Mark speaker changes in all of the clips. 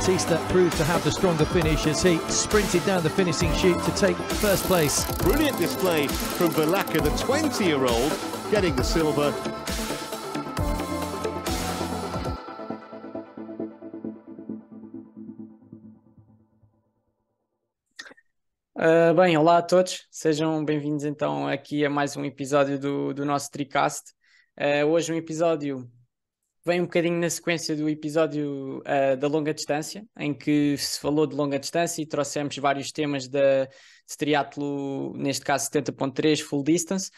Speaker 1: Batista proved to have the stronger finish as he sprinted down the finishing chute to take first place. Brilliant display from Velaka, the 20-year-old, getting the silver
Speaker 2: Uh, bem, olá a todos, sejam bem-vindos então aqui a mais um episódio do, do nosso TriCast. Uh, hoje um episódio vem um bocadinho na sequência do episódio uh, da longa distância, em que se falou de longa distância e trouxemos vários temas da, de triatlo, neste caso 70.3, full distance.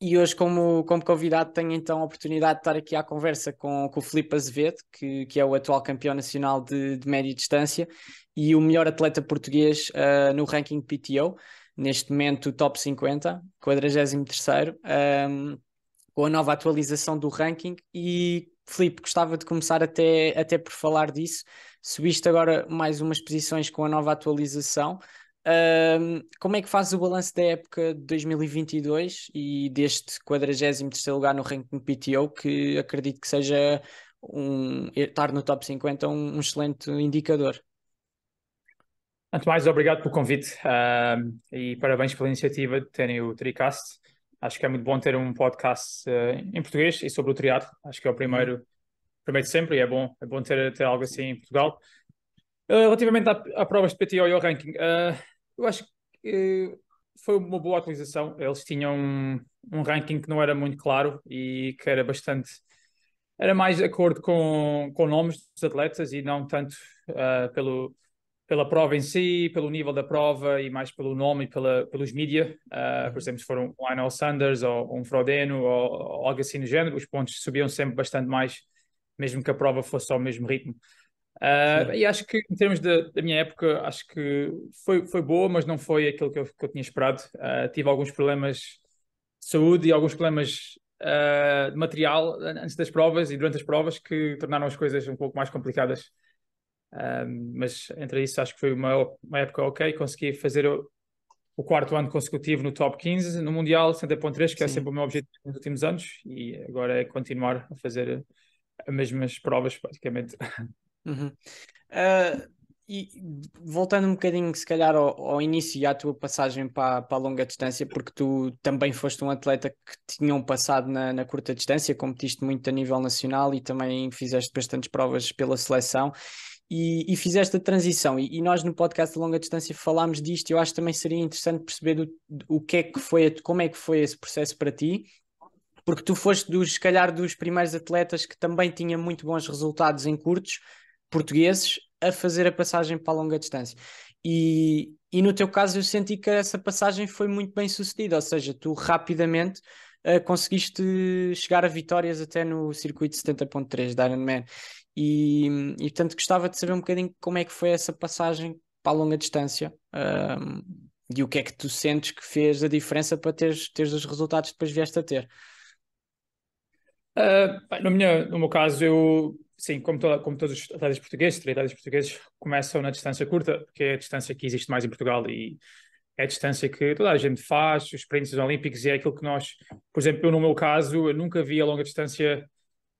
Speaker 2: E hoje, como, como convidado, tenho então a oportunidade de estar aqui à conversa com, com o Filipe Azevedo, que, que é o atual campeão nacional de, de média distância e o melhor atleta português uh, no ranking PTO, neste momento top 50, 43º. Um, com a nova atualização do ranking. E Filipe, gostava de começar até, até por falar disso. Subiste agora mais umas posições com a nova atualização. Um, como é que fazes o balanço da época de 2022 e deste 43 lugar no ranking PTO, que acredito que seja
Speaker 1: um, estar no top 50 um, um excelente indicador? Antes mais, obrigado pelo convite uh, e parabéns pela iniciativa de terem o TriCast. Acho que é muito bom ter um podcast uh, em português e sobre o triatlo. Acho que é o primeiro, uhum. primeiro de sempre e é bom, é bom ter, ter algo assim em Portugal. Uh, relativamente à provas de PTO e ao ranking, uh, eu acho que foi uma boa atualização. Eles tinham um, um, ranking que não era muito claro e que era bastante. Era mais de acordo com, com nomes dos atletas e não tanto pelo, pela prova em si, pelo nível da prova e mais pelo nome e pela, pelos mídia. Uh, por exemplo, se for um Lionel Sanders ou um Frodeno ou, ou algo assim do género, os pontos subiam sempre bastante mais, mesmo que a prova fosse ao mesmo ritmo. Uh, e acho que em termos de, da minha época, acho que foi, foi boa, mas não foi aquilo que eu, que eu tinha esperado. Uh, tive alguns problemas de saúde e alguns problemas uh, de material antes das provas e durante as provas que tornaram as coisas um pouco mais complicadas. Um, mas entre isso, acho que foi uma, uma época ok. Consegui fazer o, o, quarto ano consecutivo no top 15 no Mundial 70.3, que é Sim. é sempre o meu objetivo nos últimos anos, e agora é continuar a fazer as mesmas provas, praticamente. Uhum. Uh, e
Speaker 2: voltando um bocadinho, se calhar, ao, ao início e à tua passagem para, para a longa distância, porque tu também foste um atleta que tinham passado na, na curta distância, competiste muito a nível nacional e também fizeste bastantes provas pela seleção e, e fizeste a transição. E, e, nós no podcast de longa distância falámos disto. E eu acho que também seria interessante perceber do, do, o que é que foi, como é que foi esse processo para ti, porque tu foste dos, se calhar, dos primeiros atletas que também tinha muito bons resultados em curtos portugueses a fazer a passagem para a longa distância. E, e no teu caso eu senti que essa passagem foi muito bem sucedida, ou seja, tu rapidamente uh, conseguiste chegar a vitórias até no circuito 70.3 da Ironman. E, e portanto gostava de saber um bocadinho como é que foi essa passagem para a longa distância um, e o que é que tu sentes que fez a diferença para teres,
Speaker 1: teres os resultados que depois vieste a ter. Uh, ah, no, minha, no meu caso, eu, sim, como, toda, como todos os atletas portugueses, atletas portugueses começam na distância curta, que é a distância que existe mais em Portugal e é a distância que toda a gente faz, os prêmios olímpicos, e é aquilo que nós, por exemplo, eu no meu caso, eu nunca vi a longa distância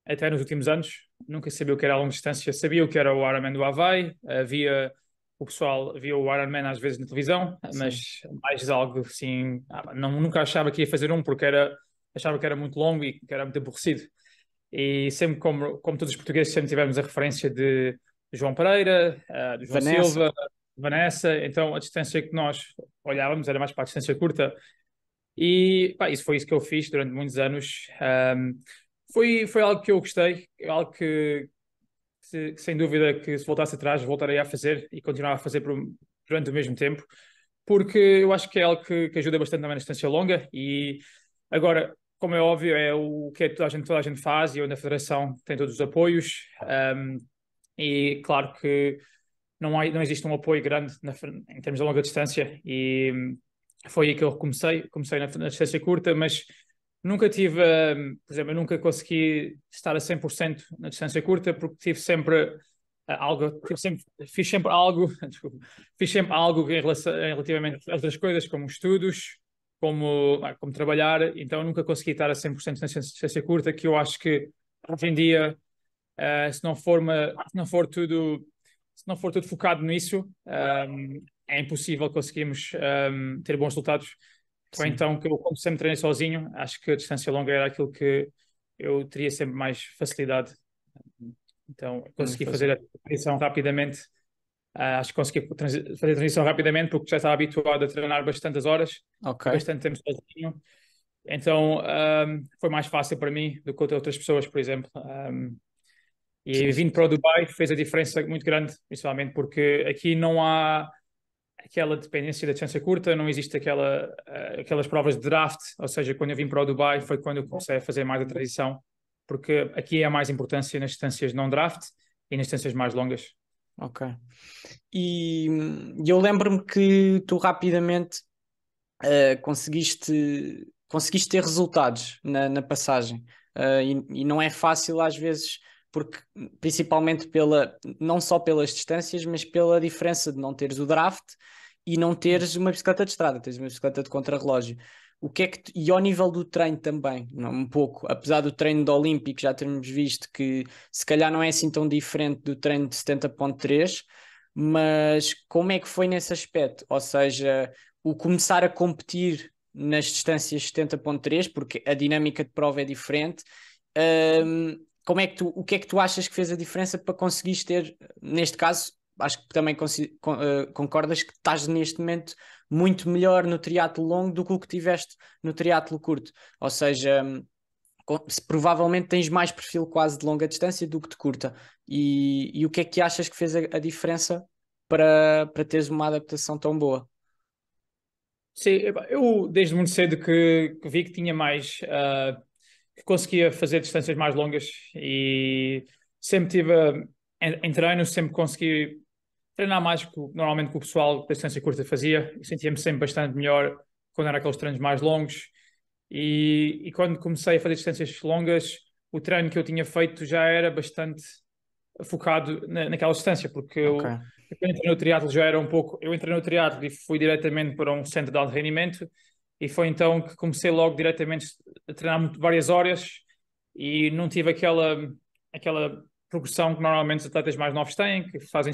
Speaker 1: até nos últimos anos, nunca sabia o que era a longa distância, sabia o que era o Ironman do Havaí, havia o pessoal via o Ironman às vezes na televisão, mas mais algo assim, ah, não, nunca achava que ia fazer um porque era, achava que era muito longo e que era muito aborrecido. E sempre, como, como todos os portugueses, sempre tivemos a referência de João Pereira, ah, de João Vanessa. Silva, Vanessa, então a distância que nós olhávamos era mais para a distância curta. E pá, isso foi isso que eu fiz durante muitos anos. Um, ah, foi, foi algo que eu gostei, é algo que, que, sem dúvida que se voltasse atrás voltaria a fazer e continuava a fazer por, durante o mesmo tempo, porque eu acho que é algo que, que ajuda bastante também na distância longa e agora como é óbvio, é o que é toda a gente, toda a gente faz e onde a Federação tem todos os apoios. Um, e claro que não, há, não existe um apoio grande na, em termos de longa distância. E foi aí que eu comecei. Comecei na, na distância curta, mas Nunca tive, hum, por exemplo, eu nunca consegui estar a 100% na distância curta porque tive sempre eh, algo, tive sempre, fiz sempre algo, desculpa, fiz sempre algo em relação, relativamente a outras coisas, como estudos, como, ah, como trabalhar, então nunca consegui estar a 100% na distância curta, que eu acho que hoje em dia, uh, se, não for uma, se não for tudo se não for tudo focado nisso, um, é impossível conseguirmos um, ter bons resultados. Foi Sim. então que eu, a sempre treinei sozinho, acho que a distância longa era aquilo que eu teria sempre mais facilidade. Então, consegui fazer a transição rapidamente. Uh, acho que consegui fazer a transição rapidamente porque já estava habituado a treinar bastantes horas, okay. bastante tempo sozinho. Então, um, ah, foi mais fácil para mim do que outras pessoas, por exemplo. Um, ah, e vindo para o Dubai fez a diferença muito grande, principalmente porque aqui não há aquela dependência da distância curta, não existe aquela, eh, aquelas provas de draft, ou seja, quando eu vim para o Dubai foi quando eu comecei a fazer mais a transição, porque aqui é mais importância nas distâncias não draft e nas distâncias mais longas. Ok. E hum, eu lembro-me que tu rapidamente uh, conseguiste,
Speaker 2: conseguiste ter resultados na, na passagem. Uh, e, e, não é fácil às vezes porque principalmente pela não só pelas distâncias, mas pela diferença de não teres o draft e não teres uma bicicleta de estrada, teres uma bicicleta de contrarrelógio. O que é que e ao nível do treino também, não, um pouco, apesar do treino do Olímpico já termos visto que se calhar não é assim tão diferente do treino de 70.3, mas como é que foi nesse aspecto? Ou seja, o começar a competir nas distâncias 70.3, porque a dinâmica de prova é diferente, um, como é que tu, o que é que tu achas que fez a diferença para conseguires ter, neste caso, acho que também con uh, concordas que estás neste momento muito melhor no triatlo longo do que o que tiveste no triatlo curto, ou seja, hum, com, se provavelmente tens mais perfil quase de longa distância do que de curta. E, e o que é que achas que fez a, a diferença para, para teres uma adaptação tão boa?
Speaker 1: Sim, eu desde muito cedo que, que vi que tinha mais uh, conseguia fazer distâncias mais longas e sempre tive em, em treino, sempre consegui treinar mais que normalmente com o pessoal da distância curta fazia. Sentia-me sempre bastante melhor quando era aqueles treinos mais longos. E, e, quando comecei a fazer distâncias longas, o treino que eu tinha feito já era bastante focado na, naquela distância, porque okay. eu, eu entrei no triatlo já era um pouco. Eu entrei no triatlo e fui diretamente para um centro de alto rendimento e foi então que comecei logo diretamente a treinar muito, várias horas e não tive aquela, aquela progressão que normalmente os atletas mais novos têm, que fazem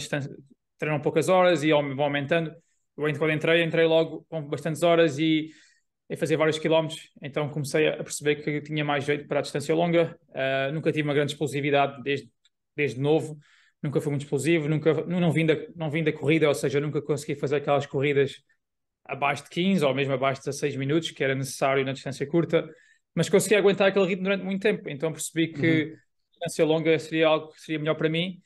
Speaker 1: treinam poucas horas e vão aumentando. Eu, quando entrei, entrei logo com bastantes horas e e fazer vários quilómetros, então comecei a perceber que tinha mais jeito para a distância longa. Uh, nunca tive uma grande explosividade desde, desde novo, nunca fui muito explosivo, nunca, não, não, vim da, não vim da corrida, ou seja, nunca consegui fazer aquelas corridas abaixo de 15 ou mesmo abaixo de 16 minutos, que era necessário na distância curta, mas consegui aguentar aquele ritmo durante muito tempo. Então percebi que uhum. distância longa seria algo que seria melhor para mim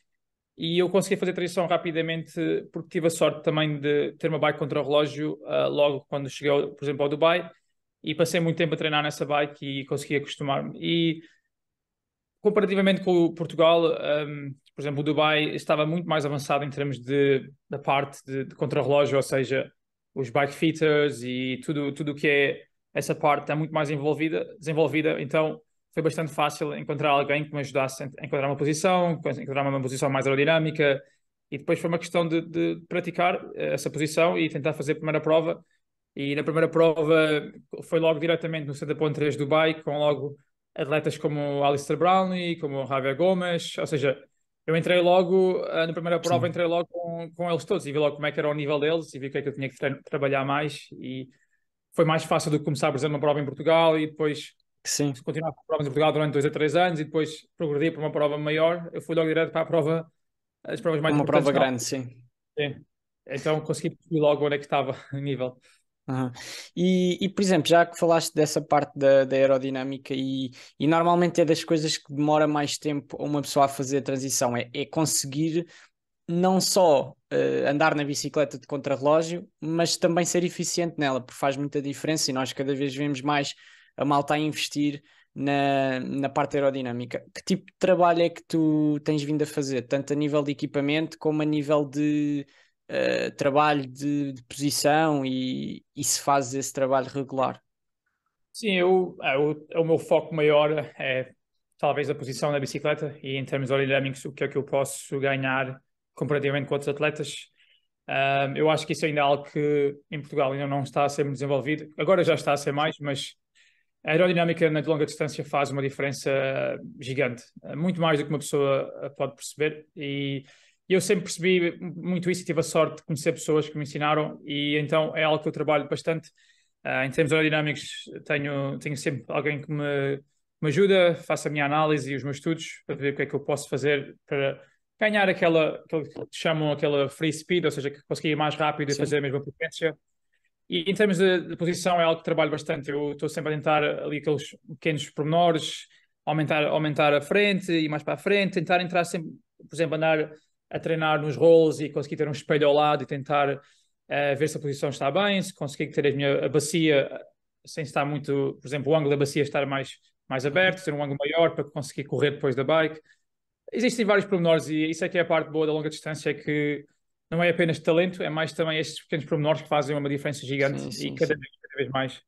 Speaker 1: e eu consegui fazer a transição rapidamente porque tive a sorte também de ter uma bike contra o relógio uh, logo quando cheguei, ao, por exemplo, ao Dubai e passei muito tempo a treinar nessa bike e consegui acostumar-me. E comparativamente com o Portugal, um, por exemplo, o Dubai estava muito mais avançado em termos de, da parte de, de contrarrelógio, ou seja, os bike fitters e tudo, tudo que é essa parte está muito mais envolvida, desenvolvida, então foi bastante fácil encontrar alguém que me ajudasse a encontrar uma posição, encontrar uma posição mais aerodinâmica, e depois foi uma questão de, de praticar eh, essa posição e tentar fazer a primeira prova, e na primeira prova foi logo diretamente no 70.3 bike com logo atletas como Alistair Brownlee, como Javier Gomes, ou seja, eu entrei logo, ah, na primeira prova, Sim. entrei logo com, com eles todos e vi logo como é que era o nível deles e vi o que é que eu tinha que tra trabalhar mais e foi mais fácil do que começar, por exemplo, uma prova em Portugal e depois Sim. continuar com provas em Portugal durante dois a três anos e depois progredir para uma prova maior. Eu fui logo direto para a prova, as provas mais uma importantes. Uma prova grande, sim. sim. Então consegui perceber logo onde é que estava o nível. Uhum. E, e, por exemplo, já que falaste
Speaker 2: dessa parte da, da aerodinâmica, e, e, normalmente é das coisas que demora mais tempo a uma pessoa a fazer a transição, é, é conseguir não só uh, andar na bicicleta de contrarrelógio, mas também ser eficiente nela, porque faz muita diferença e nós cada vez vemos mais a malta a investir na, na parte aerodinâmica. Que tipo de trabalho é que tu tens vindo a fazer, tanto a nível de equipamento como a nível de eh, trabalho de, de posição e, e, se fazes esse trabalho regular?
Speaker 1: Sim, eu, eu, é, é o meu foco maior é talvez a posição da bicicleta e em termos aerodinâmicos o que é que eu posso ganhar comparativamente com outros atletas. Um, eu acho que isso ainda é algo que em Portugal ainda não está a ser desenvolvido. Agora já está a ser mais, mas a aerodinâmica na longa distância faz uma diferença gigante, é muito mais do que uma pessoa eh, pode perceber. E e eu sempre percebi muito isso e tive a sorte de conhecer pessoas que me ensinaram, e então é algo que eu trabalho bastante. Uh, em termos aerodinâmicos, tenho, tenho sempre alguém que me, me ajuda, faço a minha análise e os meus estudos para ver o que é que eu posso fazer para ganhar aquela, aquele que chamam aquela free speed, ou seja, que conseguir ir mais rápido e fazer a mesma potência. E em termos de, de posição é algo que trabalho bastante. Eu estou sempre a tentar ali aqueles pequenos pormenores, aumentar, aumentar a frente e mais para a frente, tentar entrar sempre, por exemplo, andar a treinar nos rolos e conseguir ter um espelho ao lado e tentar uh, ver se a posição está bem, se conseguir ter a minha a bacia sem estar muito, por exemplo, o ângulo da bacia estar mais, mais aberto, ter um ângulo maior para conseguir correr depois da bike. Existem vários pormenores e isso é que é a parte boa da longa distância, é que não é apenas talento, é mais também estes pequenos pormenores que fazem uma diferença gigante sim, sim, e cada, sim. Vez, cada vez mais.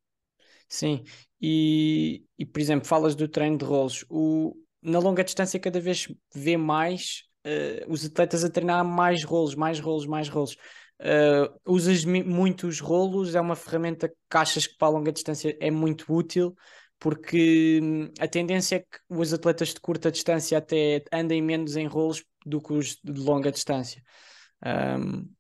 Speaker 1: Sim,
Speaker 2: e, e por exemplo, falas do treino de rolos. O, na longa distância, cada vez vê mais uh, os atletas a treinar mais rolos, mais rolos, mais rolos. Uh, usas muitos rolos, é uma ferramenta que achas que para a longa distância é muito útil, porque hum, a tendência é que os atletas de curta distância até
Speaker 1: andem menos em rolos do que os de longa distância. Um...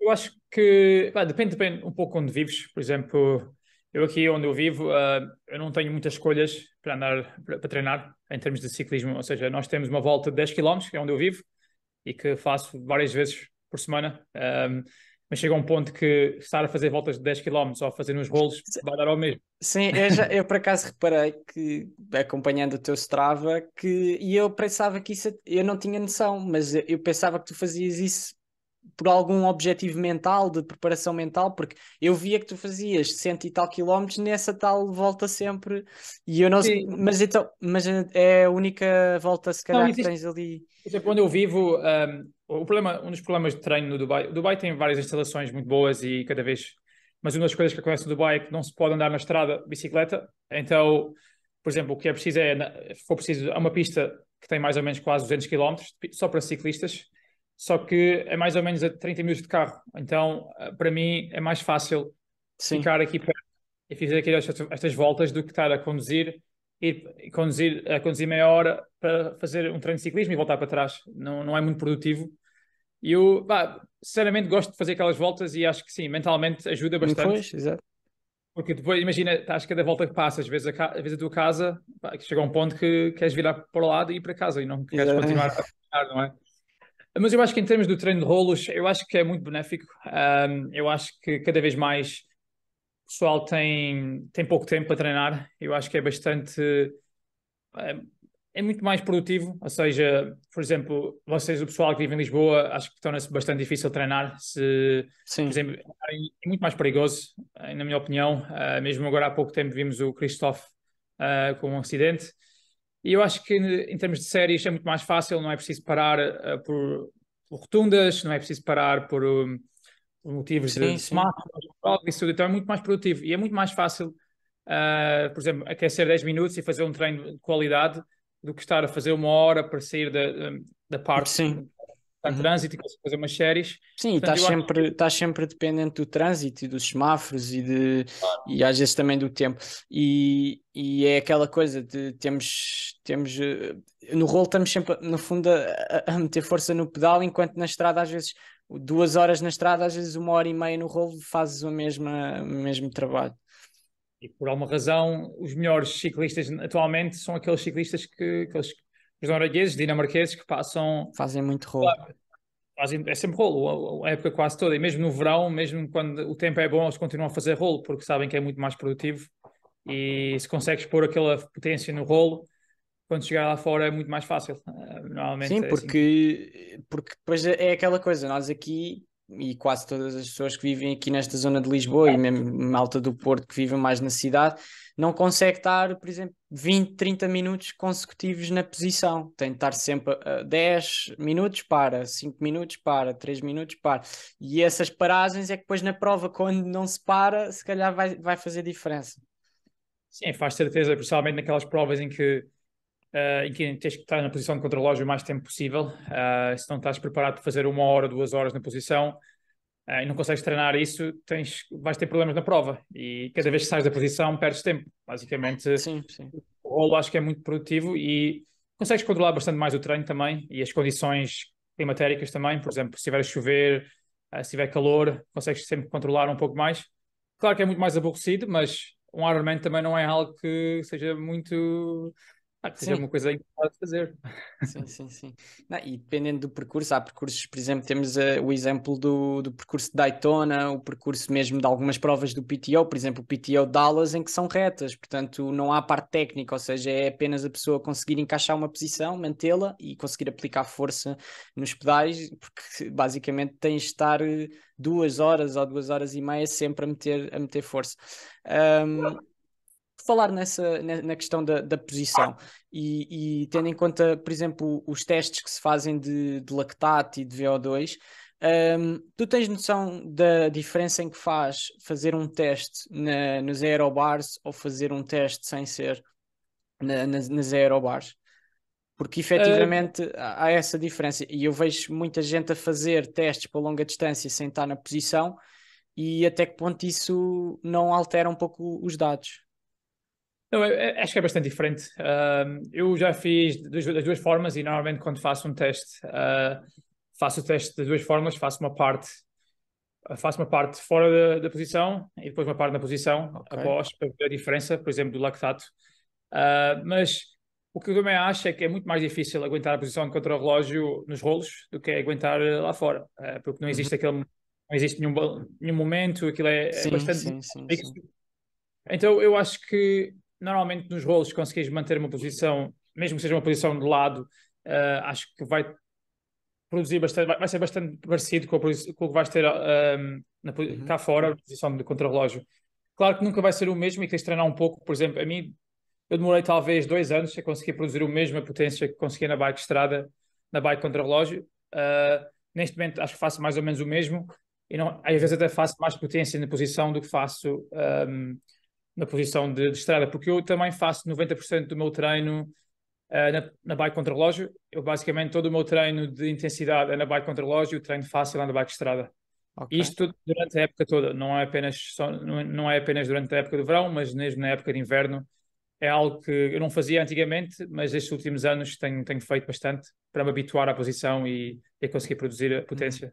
Speaker 1: Eu acho que bah, depende, depende um pouco onde vives. Por exemplo, eu aqui onde eu vivo, uh, eu não tenho muitas escolhas para andar para treinar em termos de ciclismo. Ou seja, nós temos uma volta de 10 km, que é onde eu vivo, e que faço várias vezes por semana. Um, mas chega um ponto que estar a fazer voltas de 10 km ou a fazer uns rolos vai dar ao mesmo. Sim, eu, já, eu por acaso reparei que, acompanhando o teu Strava, que, e eu pensava que
Speaker 2: isso, eu não tinha noção, mas eu pensava que tu fazias isso por algum objetivo mental, de preparação mental, porque eu via que tu fazias cento e tal quilómetros nessa tal volta sempre, e eu não sei, mas então, mas eh, é a única volta se calhar não, existe, que tens ali.
Speaker 1: quando onde eu vivo, um, o problema, um dos problemas de treino no Dubai, o Dubai tem várias instalações muito boas e cada vez, mas uma das coisas que acontece no Dubai é que não se pode andar na estrada bicicleta, então, por exemplo, o que é preciso é, se for preciso, é uma pista que tem mais ou menos quase 200 km, só para ciclistas, só que é mais ou menos a 30 minutos de carro. Então, eh, para mim, é mais fácil Sim. ficar aqui perto e fazer aqui estas, estas, voltas do que estar a conduzir e conduzir, a conduzir meia hora para fazer um treino de ciclismo e voltar para trás. Não, não é muito produtivo. E eu, sinceramente, gosto de fazer aquelas voltas e acho que sim, mentalmente ajuda bastante. exato. Porque depois, imagina, estás cada volta que passas, às vezes a, às vezes a tua casa, chega a um ponto que queres virar para o lado e ir para casa e não queres exato. continuar a ficar, não é? Mas eu acho que em termos do treino de rolos, eu acho que é muito benéfico. Um, eu acho que cada vez mais o pessoal tem, tem pouco tempo para treinar. Eu acho que é bastante. É, é muito mais produtivo. Ou seja, por exemplo, vocês, o pessoal que vive em Lisboa, acho que torna-se bastante difícil treinar. Se, Sim. Por exemplo, é muito mais perigoso, eh, na minha opinião. Uh, mesmo agora há pouco tempo vimos o Christophe uh, com um acidente. E eu acho que em termos de séries é muito mais fácil, não é preciso parar uh, por, por, rotundas, não é preciso parar por, um, por motivos sim, de smart, isso tudo, então é muito mais produtivo e é muito mais fácil, uh, por exemplo, aquecer 10 minutos e fazer um treino de qualidade do que estar a fazer uma hora para sair da, hum, da parte sim está uhum. trânsito e consegue fazer umas séries. Sim, Portanto, estás, sempre,
Speaker 2: acho... estás sempre dependente do trânsito e dos semáforos e, de, claro. e às vezes também do tempo. E, e é aquela coisa de temos, temos eh, no rolo estamos sempre, no fundo, a, a meter força no pedal, enquanto na estrada às vezes duas horas na estrada, às vezes
Speaker 1: uma hora e meia no rolo, fazes o mesmo, o mesmo trabalho. E por alguma razão, os melhores ciclistas atualmente são aqueles ciclistas que, aqueles que os noruegueses, dinamarqueses que passam. Fazem muito rolo. Fazem, é sempre rolo, a, época quase toda. E mesmo no verão, mesmo quando o tempo é bom, eles continuam a fazer rolo, porque sabem que é muito mais produtivo. E se consegues pôr aquela potência no rolo, quando chegar lá fora é muito mais fácil. Eh, normalmente Sim, é assim.
Speaker 2: porque, assim. porque depois é aquela coisa, nós aqui e quase todas as pessoas que vivem aqui nesta zona de Lisboa e mesmo malta do Porto que vivem mais na cidade, não consegue estar, por exemplo, 20, 30 minutos consecutivos na posição. Tem de estar sempre uh, eh, 10 minutos para, 5 minutos para, 3 minutos para. E essas paragens é que depois na prova, quando não se para, se calhar vai, vai fazer diferença.
Speaker 1: Sim, faz certeza, principalmente naquelas provas em que, uh, em que tens que estar na posição de contralógio o mais tempo possível. Uh, se não estás preparado para fazer uma hora, duas horas na posição, ah, e não consegues treinar isso, tens, vais ter problemas na prova. E cada vez que sais da posição, perdes tempo. Basicamente, sim, sim. o rolo acho que é muito produtivo e consegues controlar bastante mais o treino também e as condições climatéricas também. Por exemplo, se tiver a chover, ah, se tiver calor, consegues sempre controlar um pouco mais. Claro que é muito mais aborrecido, mas um Ironman também não é algo que seja muito ah, que seja uma coisa importante fazer. Sim, sim, sim.
Speaker 2: Não, e dependendo do percurso, há percursos, por exemplo, temos uh, o exemplo do, do percurso de Daytona, o percurso mesmo de algumas provas do PTO, por exemplo, o PTO Dallas, em que são retas, portanto não há parte técnica, ou seja, é apenas a pessoa conseguir encaixar uma posição, mantê-la e conseguir aplicar força nos pedais, porque basicamente tens de estar eh, duas horas ou duas horas e meia sempre a meter, a meter força. Um, falar nessa, na, questão da, da posição e, e, tendo em conta, por exemplo, os testes que se fazem de, de lactato e de VO2, um, tu tens noção da diferença em que faz fazer um teste na, nos aerobars ou fazer um teste sem ser na, nas, nas aerobars? Porque efetivamente hum. há essa diferença e eu vejo muita gente a fazer testes para longa distância sem estar na posição e até que ponto isso não altera um pouco os dados?
Speaker 1: Não, é, é, acho que é bastante diferente. Uh, eu já fiz das, duas formas e normalmente quando faço um teste, uh, faço o teste das duas formas, faço uma parte ah, faço uma parte fora da, da posição e depois uma parte na posição okay. após para ver a diferença, por exemplo, do lactato. Uh, mas o que eu também acho é que é muito mais difícil aguentar a posição contra o relógio nos rolos do que aguentar lá fora, uh, porque não existe uhum. aquele não existe nenhum, nenhum momento, aquilo é, é sim, é bastante sim, sim, então eu acho que normalmente nos rolos consegues manter uma posição, mesmo que seja uma posição de lado, uh, acho que vai produzir bastante, vai, vai ser bastante parecido com, a, com o que vais ter um, ehm, na, uhum. cá fora, na posição de contrarrelógio. Claro que nunca vai ser o mesmo e tens de treinar um pouco, por exemplo, a mim eu demorei talvez dois anos a conseguir produzir o mesmo a potência que conseguia na bike estrada, na bike contrarrelógio. Uh, neste momento acho que faço mais ou menos o mesmo e não, às vezes até faço mais potência na posição do que faço um, ehm, na posição de, de estrada, porque eu também faço 90% do meu treino uh, na, na, bike contra relógio. Eu basicamente todo o meu treino de intensidade é na bike contra relógio, treino fácil é na bike estrada. Okay. Isto durante a época toda, não é apenas só, não, não é apenas durante a época do verão, mas mesmo na época de inverno é algo que eu não fazia antigamente, mas estes últimos anos tenho, tenho feito bastante para me habituar à posição e, e conseguir produzir a potência.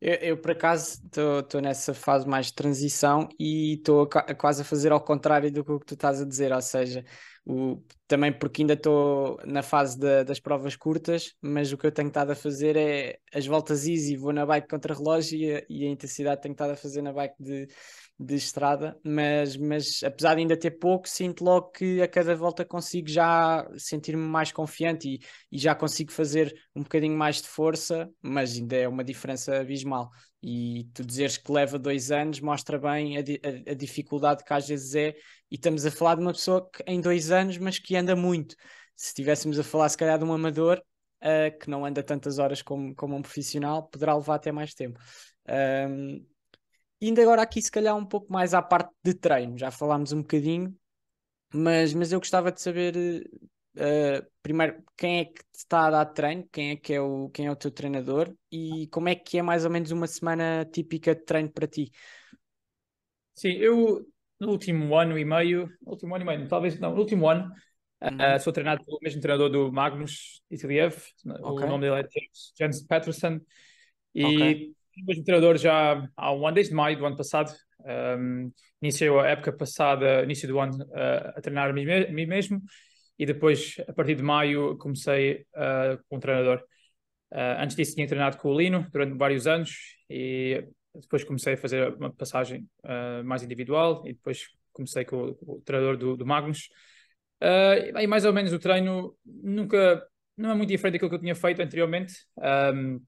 Speaker 2: Eu, eu por acaso estou nessa fase mais de transição e estou quase a fazer ao contrário do que tu estás a dizer, ou seja, o, também porque ainda estou na fase de, das provas curtas, mas o que eu tenho estado a fazer é as voltas easy, vou na bike contra relógio e a, e a intensidade tenho estado a fazer na bike de de estrada, mas, mas apesar de ainda ter pouco, sinto logo que a cada volta consigo já sentir-me mais confiante e, e já consigo fazer um bocadinho mais de força, mas ainda é uma diferença abismal. E tu dizeres que leva dois anos mostra bem a, a, a dificuldade que às vezes é, e estamos a falar de uma pessoa que em dois anos, mas que anda muito. Se estivéssemos a falar, se calhar, de um amador, Uh, que não anda tantas horas como, como um profissional, poderá levar até mais tempo. Um, Indo agora aqui, se calhar, um pouco mais à parte de treino, já falámos um bocadinho, mas, mas eu gostava de saber uh, primeiro quem é que te está a dar treino, quem é que é o, quem é o teu treinador e como é que é mais ou menos uma semana típica de
Speaker 1: treino para ti. Sim, eu no último ano e meio, último ano e meio, talvez não, no último ano, uhum. uh, sou treinado pelo mesmo treinador do Magnus Isiliev, okay. o nome dele é James, James Patterson, e okay. Hoje treinador já há um ano, desde maio do ano passado. Um, iniciei a época passada, início do ano, uh, a treinar a mim, mim, mesmo e depois, a partir de maio, comecei uh, como treinador. Uh, antes disso, tinha treinado com o Lino durante vários anos e depois comecei a fazer uma passagem uh, mais individual e depois comecei com, com o treinador do, do Magnus. Uh, e mais ou menos o treino nunca não é muito diferente daquilo que eu tinha feito anteriormente, um,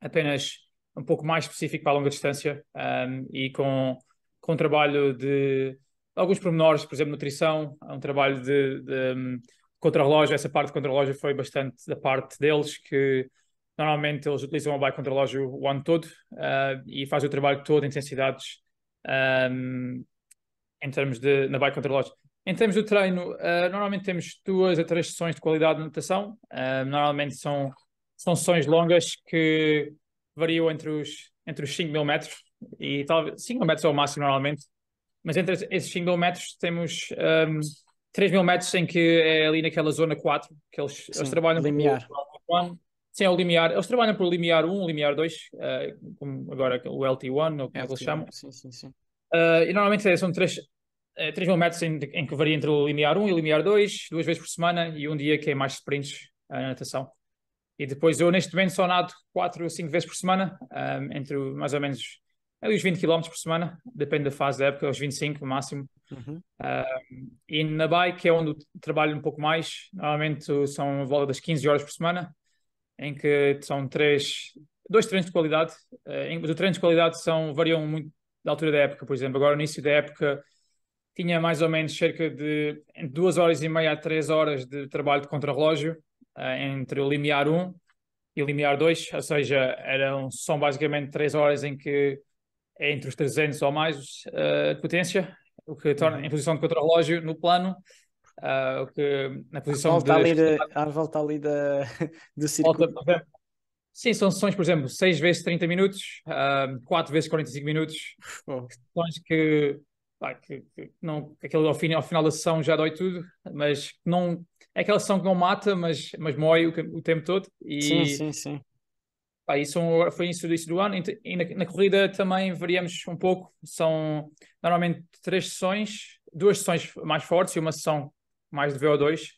Speaker 1: apenas um pouco mais específico para a longa distância um, e com, com trabalho de alguns pormenores, por exemplo, nutrição, um trabalho de, de um, Essa parte de contra-relógio foi bastante da parte deles, que normalmente eles utilizam a bike contra-relógio o ano todo uh, e fazem o trabalho todo, intensidades, um, em termos de na bike contra-relógio. Em termos do treino, uh, normalmente temos duas a três sessões de qualidade de natação. Uh, normalmente são, são sessões longas que variam entre os, entre os 5 mil metros e talvez 5 mil metros é o máximo normalmente, mas entre esses 5 mil metros temos um, 3 mil metros em que é ali naquela zona 4, que eles, Sim, eles trabalham limiar. Por, um sem é o limiar. Eles trabalham por limiar 1, limiar 2, uh, eh, como agora o LT1, ou como é que eles chamam. Sim, sim, sim. Uh, e normalmente é, são 3, 3 eh, mil metros em, em, que varia entre o limiar 1 e o limiar 2, duas vezes por semana e um dia que é mais sprints uh, na natação. E depois eu, neste momento, só nado 4 ou 5 vezes por semana, um, entre mais ou menos ali os 20 km por semana, depende da fase da época, os 25 no máximo. Uhum. Um, e na bike é onde trabalho um pouco mais, normalmente são volta das 15 horas por semana, em que são três, dois treinos de qualidade. Uh, os treinos de qualidade são, variam muito da altura da época, por exemplo. Agora, no início da época, tinha mais ou menos cerca de duas horas e meia a três horas de trabalho de contrarrelógio eh, entre o limiar 1 e o limiar 2, ou seja, eram, são basicamente 3 horas em que é entre os 300 ou mais uh, de potência, o que torna uhum. em posição de contra contrarrelógio no plano, uh, o que na posição a volta de... Ali
Speaker 2: de a volta ali da, do circuito.
Speaker 1: Volta, sim, são sessões, por exemplo, 6 vezes 30 minutos, uh, 4 vezes 45 minutos, oh. sessões que, pá, que, que, não, aquele ao, fim, ao final da sessão já dói tudo, mas não é aquela sessão que não mata, mas, mas morre o, o tempo todo. E, sim, sim, sim. Pá, isso é foi isso do, início do ano. Então, e na, na, corrida também variamos um pouco. São normalmente três sessões, duas sessões mais fortes e uma sessão mais de VO2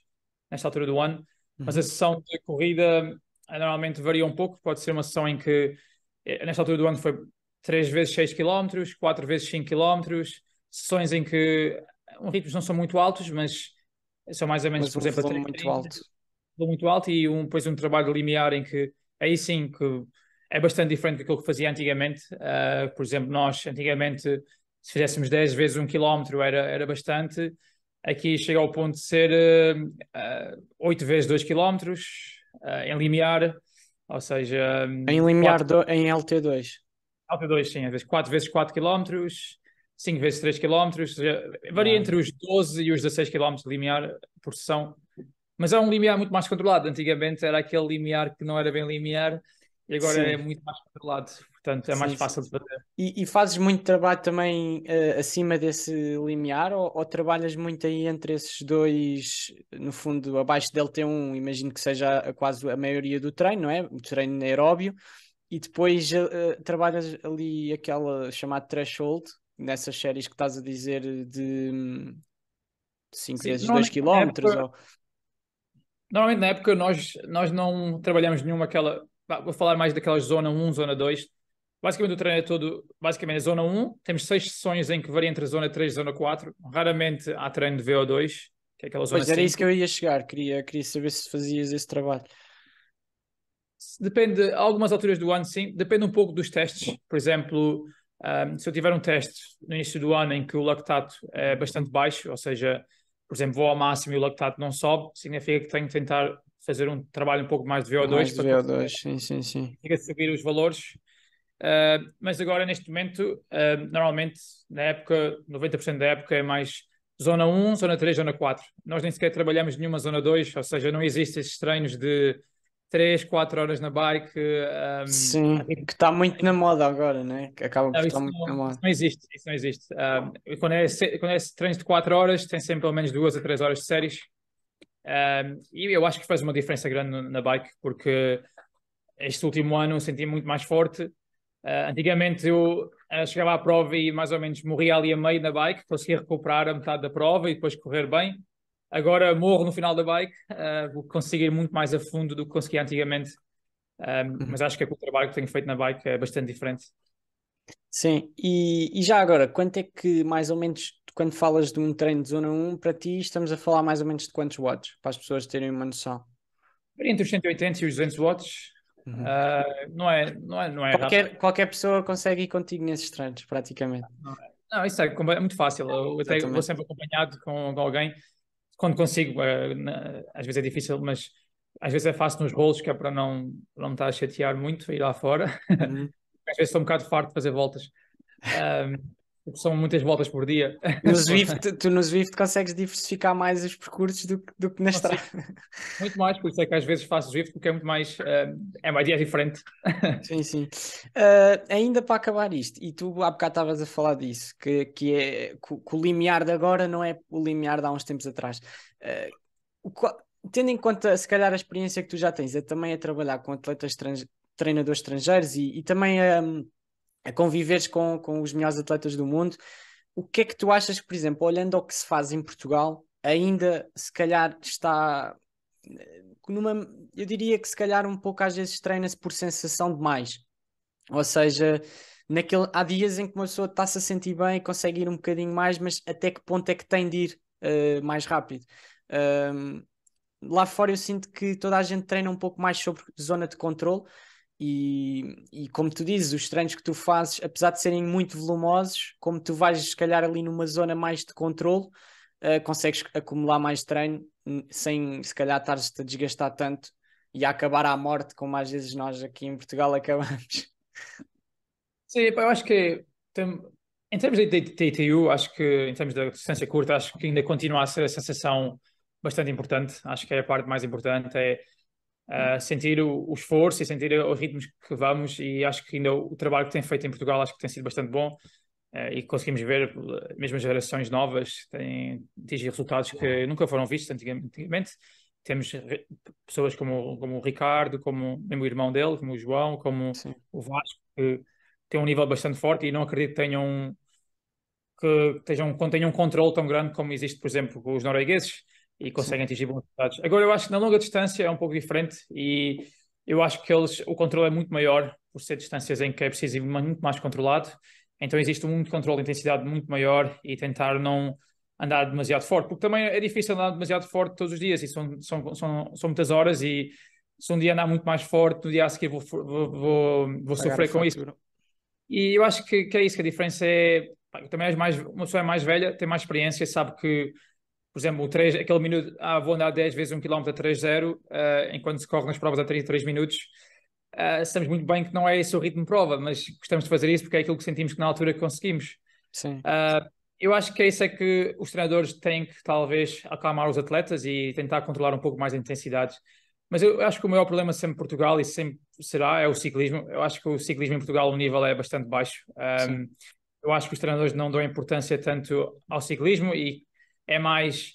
Speaker 1: nesta altura do ano. Uhum. Mas a uhum. sessão de corrida eh, normalmente varia um pouco. Pode ser uma sessão em que, eh, nesta altura do ano, foi 3 vezes 6 km, 4 vezes 5 km, sessões em que eh, os ritmos não são muito altos, mas são mais ou menos, Mas por exemplo, volume muito alto. Volume muito alto e um, depois um trabalho limiar em que aí sim que é bastante diferente daquilo que fazia antigamente. Uh, por exemplo, nós antigamente, se fizéssemos 10 vezes um quilómetro era, era bastante. Aqui chega ao ponto de ser uh, uh, 8 vezes 2 quilómetros ah, em limiar, ou seja... Hum, em limiar, 4... do, em LT2. LT2, sim, às vezes 4 vezes 4 quilómetros, 5 vezes 3 km, varia ah. entre os 12 e os 16 km de limiar por sessão. Mas é um limiar muito mais controlado. Antigamente era aquele limiar que não era bem limiar e agora sim. é muito mais controlado. Portanto, é sim, mais fácil sim. de fazer. E, e,
Speaker 2: fazes muito trabalho também uh, acima desse limiar ou, ou, trabalhas muito aí entre esses dois, no fundo, abaixo dele tem um, imagino que seja quase a maioria do treino, não é? O treino aeróbio. E depois uh, trabalhas ali aquela chamada threshold, nessas séries que estás a dizer de 5 vezes 2 km. Ou...
Speaker 1: Normalmente na época nós, nós não trabalhamos nenhuma aquela. Vou falar mais daquelas zona 1, zona 2. Basicamente o treino é todo. Basicamente é zona 1. Temos seis sessões em que varia entre zona 3 e zona 4. Raramente há treino de VO2, que é aquela zona. Pois era isso que
Speaker 2: eu ia chegar. Queria, queria saber se fazias esse trabalho.
Speaker 1: Depende, algumas alturas do ano, sim. Depende um pouco dos testes. Por exemplo, um, se eu tiver um teste no início do ano em que o lactato é bastante baixo, ou seja, por exemplo, vou ao máximo e o lactato não sobe, significa que tenho que tentar fazer um trabalho um pouco mais de VO2. Mais de VO2, para...
Speaker 2: sim, sim, sim.
Speaker 1: Tem subir os valores. Uh, mas agora, neste momento, uh, normalmente, na época, 90% da época é mais zona 1, zona 3, zona 4. Nós nem sequer trabalhamos nenhuma zona 2, ou seja, não existem esses treinos de 3, 4 horas na bike. Um...
Speaker 2: Sim, que está muito na moda agora, né? Que acaba não, por estar muito na moda. Isso
Speaker 1: não existe, isso não existe. Um, quando, é, quando é treinos de 4 horas, tem sempre pelo menos 2 a 3 horas de séries. Um, e eu acho que faz uma diferença grande na bike, porque este último ano senti muito mais forte. Uh, antigamente eu uh, chegava à prova e mais ou menos morria ali a meio na bike, conseguia recuperar a metade da prova e depois correr bem. Agora morro no final da bike, uh, vou conseguir muito mais a fundo do que conseguia antigamente. Ehm, um, uhum. mas acho que, é que o trabalho que tenho feito na bike é bastante diferente. Sim,
Speaker 2: e, e, já agora, quanto é que mais ou menos, quando falas de um treino de zona 1, para ti estamos a falar mais ou menos de quantos watts, para as pessoas terem uma noção?
Speaker 1: Entre os 180 e os 200 watts, uhum. uh, não é, não é, não é qualquer, qualquer pessoa consegue ir contigo nesses treinos,
Speaker 2: praticamente. Não,
Speaker 1: é. não isso é, é, muito fácil, eu até vou sempre acompanhado com, com alguém, quando consigo, eh, às vezes é difícil, mas às vezes é fácil nos rolos, que é para não, não me estar a chatear muito ir lá fora. Uhum. às vezes estou um bocado farto de fazer voltas. Um, são muitas voltas por dia. No Zwift,
Speaker 2: tu no Zwift consegues diversificar mais os percursos do, do que na estrada.
Speaker 1: Muito mais, por isso é que às vezes faço Zwift porque é muito mais, uh, é uma ideia é diferente. Sim, sim.
Speaker 2: Uh, ainda para acabar isto, e tu há bocado estavas a falar disso, que, que, é, que, que, o limiar de agora não é o limiar de há uns tempos atrás. Uh, o, tendo em conta, se calhar, a experiência que tu já tens, é também a trabalhar com atletas treinadores estrangeiros e, e também a... Um, a conviveres com, com os melhores atletas do mundo. O que é que tu achas que, por exemplo, olhando ao que se faz em Portugal, ainda se calhar está eh, numa. Eu diria que se calhar um pouco às vezes treina-se por sensação demais. Ou seja, naquele, há dias em que uma pessoa está-se a sentir bem e consegue ir um bocadinho mais, mas até que ponto é que tem de ir uh, mais rápido? Um, lá fora eu sinto que toda a gente treina um pouco mais sobre zona de controle e, e, como tu dizes, os treinos que tu fazes, apesar de serem muito volumosos, como tu vais se calhar ali numa zona mais de controle, uh, consegues acumular mais treino hum, sem se calhar estares a desgastar tanto e a acabar à morte, como às vezes nós aqui em Portugal acabamos.
Speaker 1: Sim, eu acho que tem, em termos de TTU, acho que em termos da distância curta, acho que ainda continua a ser a sensação bastante importante. Acho que é a parte mais importante. É, uh, sentir o, o, esforço e sentir os ritmos que vamos e acho que ainda o, o trabalho que tem feito em Portugal acho que tem sido bastante bom uh, e conseguimos ver eh, mesmo as gerações novas têm tido resultados que nunca foram vistos antigamente, antigamente. temos pessoas como, como o Ricardo como mesmo o irmão dele, como o João como Sim. o Vasco que têm um nível bastante forte e não acredito que tenham que tenham, tenham um controle tão grande como existe, por exemplo, com os noruegueses, e conseguem atingir bons resultados. Agora, eu acho que na longa distância é um pouco diferente e eu acho que eles, o controle é muito maior por ser distâncias em que é preciso ir muito mais controlado. Então, existe um controle de intensidade muito maior e tentar não andar demasiado forte, porque também é difícil andar demasiado forte todos os dias e são, são, são, são muitas horas e se um dia andar muito mais forte, no dia a seguir vou, vou, vou, vou sofrer com isso. E eu acho que, que é isso, que a diferença é, também é mais, uma pessoa é mais velha, tem mais experiência, sabe que por exemplo, o 3, aquele minuto, ah, vou andar 10 vezes 1 km a 3 uh, ah, enquanto se corre nas provas a 33 minutos. Uh, muito bem que não é esse o ritmo de prova, mas gostamos de fazer isso porque é aquilo que sentimos que na altura conseguimos. Sim. Uh, eu acho que é isso é que os treinadores têm que talvez acalmar os atletas e tentar controlar um pouco mais a intensidade. Mas eu acho que o maior problema sempre em Portugal e sempre será é o ciclismo. Eu acho que o ciclismo em Portugal o nível é bastante baixo. Um, eu acho que os treinadores não dão importância tanto ao ciclismo e é mais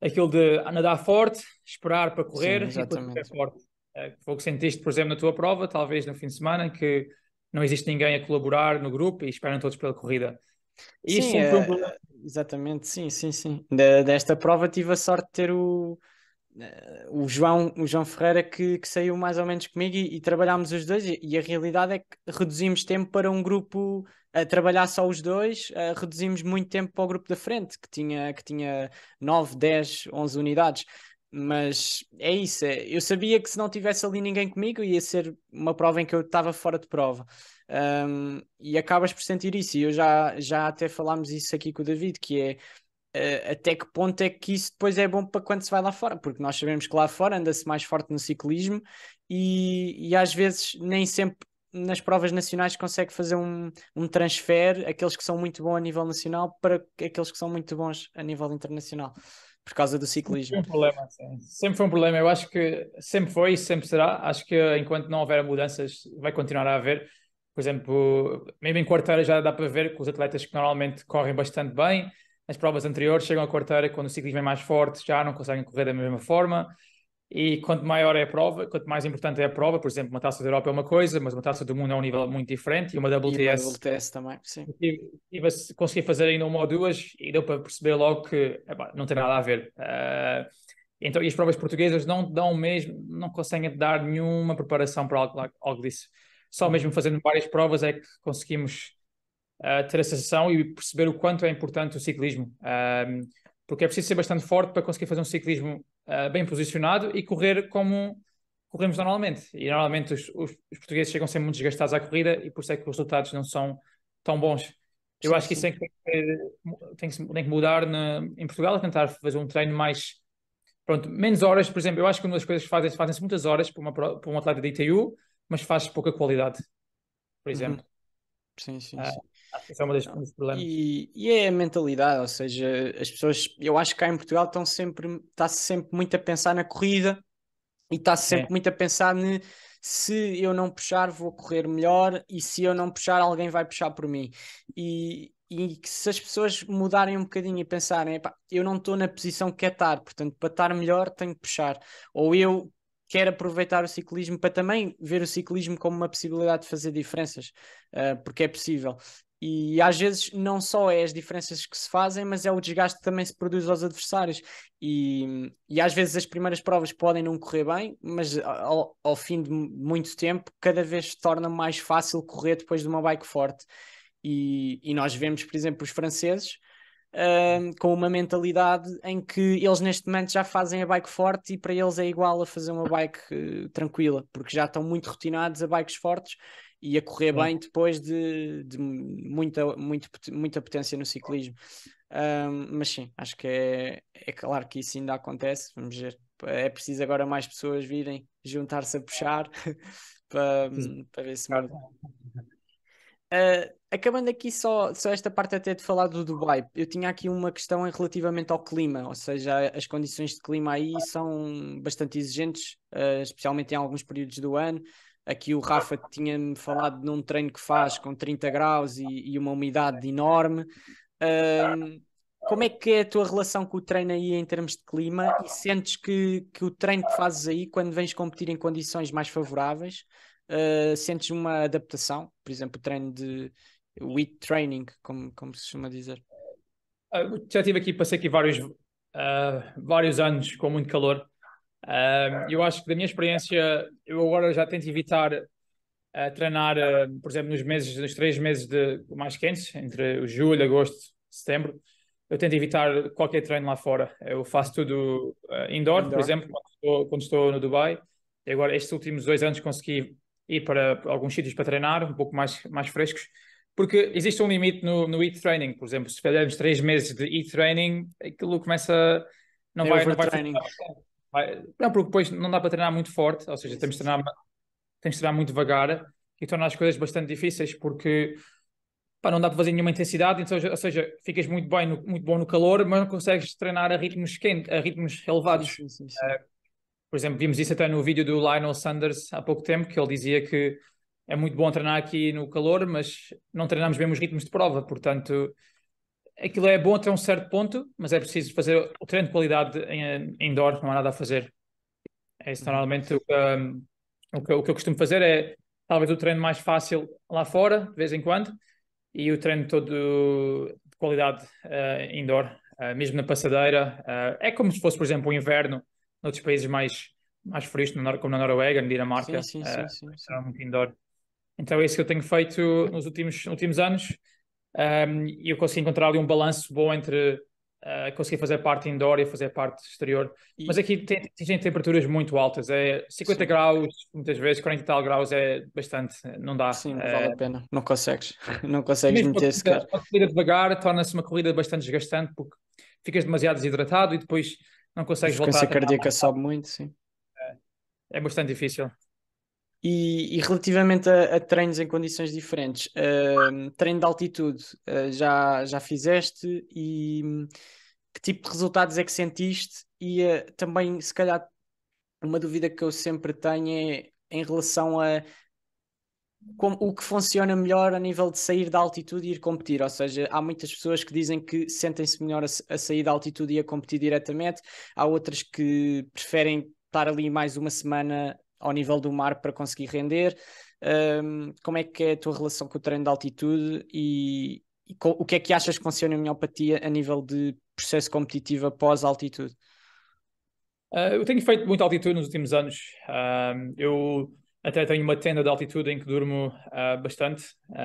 Speaker 1: aquilo de nadar forte, esperar para correr Sim, e depois forte. Eh, foi o que sentiste, por exemplo, na tua prova, talvez no fim de semana, que não existe ninguém a colaborar no grupo e esperam todos pela corrida. sim, é,
Speaker 2: exatamente, sim, sim, sim. De, desta prova tive a sorte de ter o, eh, o, João, o João Ferreira que, que saiu mais ou menos comigo e, e trabalhámos os dois e, e, a realidade é que reduzimos tempo para um grupo a trabalhar só os dois, uh, reduzimos muito tempo para o grupo da frente, que tinha, que tinha 9, 10, 11 unidades. Mas é isso, é, eu sabia que se não tivesse ali ninguém comigo ia ser uma prova em que eu estava fora de prova. Um, e acabas por sentir isso, e eu já, já até falámos isso aqui com o David, que é eh, até que ponto é que isso depois é bom para quando se vai lá fora, porque nós sabemos que lá fora anda-se mais forte no ciclismo e, e, às vezes nem sempre nas provas nacionais consegue fazer um, um transfer, aqueles que são muito bons a nível nacional para aqueles que são muito bons a nível internacional, por causa do
Speaker 1: ciclismo. Sempre foi um problema, sempre foi um problema. Eu acho que sempre foi e sempre será. Acho que enquanto não houver mudanças, vai continuar a haver. Por exemplo, mesmo em quarta-feira já dá para ver que os atletas que normalmente correm bastante bem, nas provas anteriores chegam à quarta-feira quando o ciclismo é mais forte, já não conseguem correr da mesma forma. E quanto maior é a prova, quanto mais importante é a prova, por exemplo, uma taça da Europa é uma coisa, mas uma taça do mundo é um nível muito diferente e uma WTS. E uma WTS também, sim. Tive, tive, consegui fazer ainda uma ou duas e deu para perceber logo que não tem nada a ver. Uh, então, e as provas portuguesas não dão mesmo, não conseguem dar nenhuma preparação para algo, algo disso. Só hum. mesmo fazendo várias provas é que conseguimos uh, ter a sensação e perceber o quanto é importante o ciclismo. Uh, porque é preciso ser bastante forte para conseguir fazer um ciclismo eh, bem posicionado e correr como corremos normalmente. E normalmente os, os, os, portugueses chegam sempre muito desgastados à corrida e por isso é que os resultados não são tão bons. Eu sim, acho que isso tem, que tem que, tem que mudar na, em Portugal, tentar fazer um treino mais. Pronto, menos horas, por exemplo, eu acho que uma das coisas que fazem, fazem-se muitas horas para, uma, para um atleta de ITU, mas faz pouca qualidade, por uhum. exemplo. Uhum. Sim, sim, ah, sim. Uh, isso é uma das, um dos problemas.
Speaker 2: E, e, é a mentalidade, ou seja, as pessoas, eu acho que cá em Portugal estão sempre, está-se sempre muito a pensar na corrida e está-se é. sempre é. muito a pensar ne, se eu não puxar, vou correr melhor e se eu não puxar, alguém vai puxar por mim. E, e que se as pessoas mudarem um bocadinho e pensarem, eu não estou na posição que é estar, portanto, para estar melhor tenho que puxar. Ou eu quero aproveitar o ciclismo para também ver o ciclismo como uma possibilidade de fazer diferenças, uh, porque é possível. E às vezes não só é as diferenças que se fazem, mas é o desgaste que também se produz aos adversários. E, e às vezes as primeiras provas podem não correr bem, mas ao, ao fim de muito tempo, cada vez se torna mais fácil correr depois de uma bike forte. E, e nós vemos, por exemplo, os franceses um, com uma mentalidade em que eles neste momento já fazem a bike forte e para eles é igual a fazer uma bike uh, tranquila, porque já estão muito rotinados a bikes fortes e a correr bem depois de, de muita, muito, muita potência no ciclismo. Um, mas sim, acho que é, é claro que isso ainda acontece. Vamos ver. É preciso agora mais pessoas virem juntar-se a puxar para, para ver se muda. Uh, ah, acabando aqui só, só esta parte até de falar do Dubai, eu tinha aqui uma questão em relativamente ao clima, ou seja, as condições de clima aí são bastante exigentes, uh, especialmente em alguns períodos do ano. Aqui o Rafa tinha-me falado num treino que faz com 30 graus e, e uma umidade enorme. como é que é a tua relação com o treino aí em termos de clima? E sentes que, que o treino que fazes aí, quando vens competir em condições mais favoráveis, uh, sentes uma adaptação? Por exemplo, o treino de wheat
Speaker 1: training, como, como se chama dizer. Ah, já tive aqui, passei aqui vários, uh, vários anos com muito calor um, eu acho que da minha experiência, eu agora já tento evitar uh, treinar, uh, por exemplo, nos meses, nos três meses de mais quentes, entre o julho, agosto, setembro, eu tento evitar qualquer treino lá fora. Eu faço tudo uh, ah, indoor, indoor, por exemplo, quando estou, quando estou, no Dubai. E agora, estes últimos dois anos, consegui ir para alguns sítios para treinar, um pouco mais, mais frescos, porque existe um limite no, no e training. Por exemplo, se fizermos três meses de e training, aquilo começa. Não é vai, não vai não, porque depois não dá para treinar muito forte, ou seja, temos de treinar, temos de treinar muito devagar e torna as coisas bastante difíceis porque pá, não dá para fazer nenhuma intensidade, então, ou seja, ficas muito, bem no, muito bom no calor, mas não consegues treinar a ritmos quentes, a ritmos elevados. Sim, sim, sim. Eh, por exemplo, vimos isso até no vídeo do Lionel Sanders há pouco tempo, que ele dizia que é muito bom treinar aqui no calor, mas não treinamos mesmo os ritmos de prova, portanto aquilo é bom até um certo ponto, mas é preciso fazer o treino de qualidade em eh, indoor, não há nada a fazer. É isso uhum. normalmente o que, um, o que, o que eu costumo fazer é talvez o treino mais fácil lá fora, de vez em quando, e o treino todo de qualidade uh, indoor, uh, mesmo na passadeira. Uh, é como se fosse, por exemplo, o inverno noutros países mais, mais frios, como na Noruega, na Dinamarca. Sim, sim, sim, sim, sim. É indoor. Então é isso que eu tenho feito nos últimos, últimos anos um, e eu consegui encontrar ali um balanço bom entre uh, conseguir fazer parte indoor e fazer parte exterior. E... Mas aqui tem, tem, temperaturas muito altas, é 50 Sim. graus, muitas vezes 40 e tal graus é bastante, não dá. Sim, não ah. é... vale a pena, não consegues, não consegues meter-se cara. Uma corrida devagar torna-se uma corrida bastante desgastante porque ficas demasiado desidratado e depois não consegues a voltar. A frequência cardíaca
Speaker 2: sobe muito, sim.
Speaker 1: É, é bastante difícil.
Speaker 2: E, e relativamente a, a, treinos em condições diferentes, uh, treino de altitude uh, já, já fizeste e hum, que tipo de resultados é que sentiste? E uh, também, se calhar, uma dúvida que eu sempre tenho é em relação a como, o que funciona melhor a nível de sair da altitude e ir competir. Ou seja, há muitas pessoas que dizem que sentem-se melhor a, a, sair da altitude e a competir diretamente, há outras que preferem estar ali mais uma semana ao nível do mar para conseguir render. Um, como é que é a tua relação com o treino de altitude e, e co, o que é que achas que funciona a homeopatia a nível de processo competitivo após altitude?
Speaker 1: Uh, eu tenho feito muita altitude nos últimos anos. Uh, eu até tenho uma tenda de altitude em que durmo uh, bastante. eu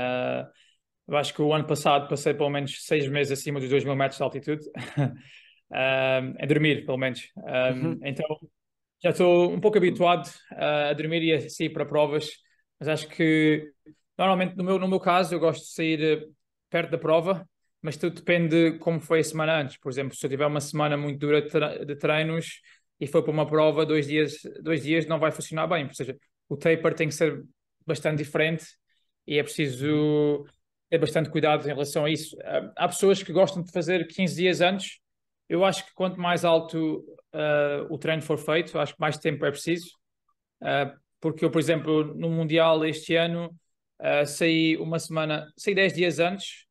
Speaker 1: ah, acho que o ano passado passei pelo menos seis meses acima dos 2 mil metros de altitude, em dormir, pelo menos. Uhum. Então, já estou um pouco habituado uh, a dormir e a sair para provas, mas acho que normalmente no meu, no meu caso eu gosto de sair eh, perto da prova, mas tudo depende de como foi a semana antes. Por exemplo, se eu tiver uma semana muito dura de treinos e for para uma prova dois dias, dois dias não vai funcionar bem. Ou seja, o taper tem que ser bastante diferente e é preciso ter bastante cuidado em relação a isso. Há pessoas que gostam de fazer 15 dias antes. Eu acho que quanto mais alto uh, o treino for feito, acho que mais tempo é preciso. Uh, porque eu, por exemplo, no Mundial este ano eh, saí uma semana, saí 10 dias antes,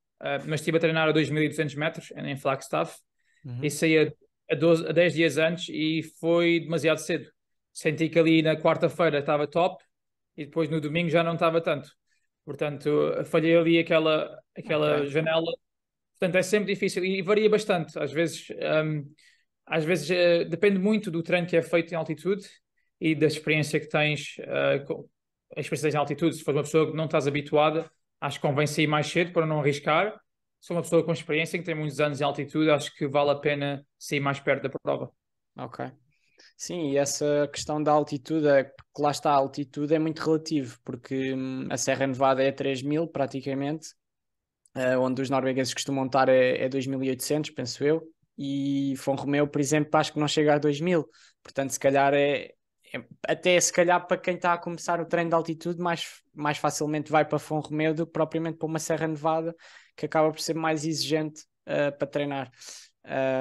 Speaker 1: mas estive a treinar a 2.200 metros em Flagstaff uhum. e saí a, a, 12, a 10 dias antes e foi demasiado cedo. Senti que ali na quarta-feira estava top e depois no domingo já não estava tanto. Portanto, falhei ali aquela, aquela okay. janela. Portanto, é sempre difícil e varia bastante. Às vezes um, ehm, às vezes eh, depende muito do treino que é feito em altitude e da experiência que tens, uh, a experiência em altitude. Se for uma pessoa que não estás habituada, acho que convém sair mais cedo para não arriscar. Se uma pessoa com experiência, que tem muitos anos em altitude, acho que vale a pena sair mais perto da prova. Ok.
Speaker 2: Sim, e essa questão da altitude, é, que lá está, a altitude é muito relativo, porque hum, a Serra Nevada é 3 mil praticamente, uh, onde os noruegueses costumam estar é, é 2.800, penso eu, e Fon Romeu, por exemplo, acho que não chega a 2000. mil. Portanto, se calhar é, é até se calhar para quem está a começar o treino de altitude, mais, mais facilmente vai para Fon Romeu do que propriamente para uma Serra Nevada, que acaba por ser mais exigente uh, para treinar.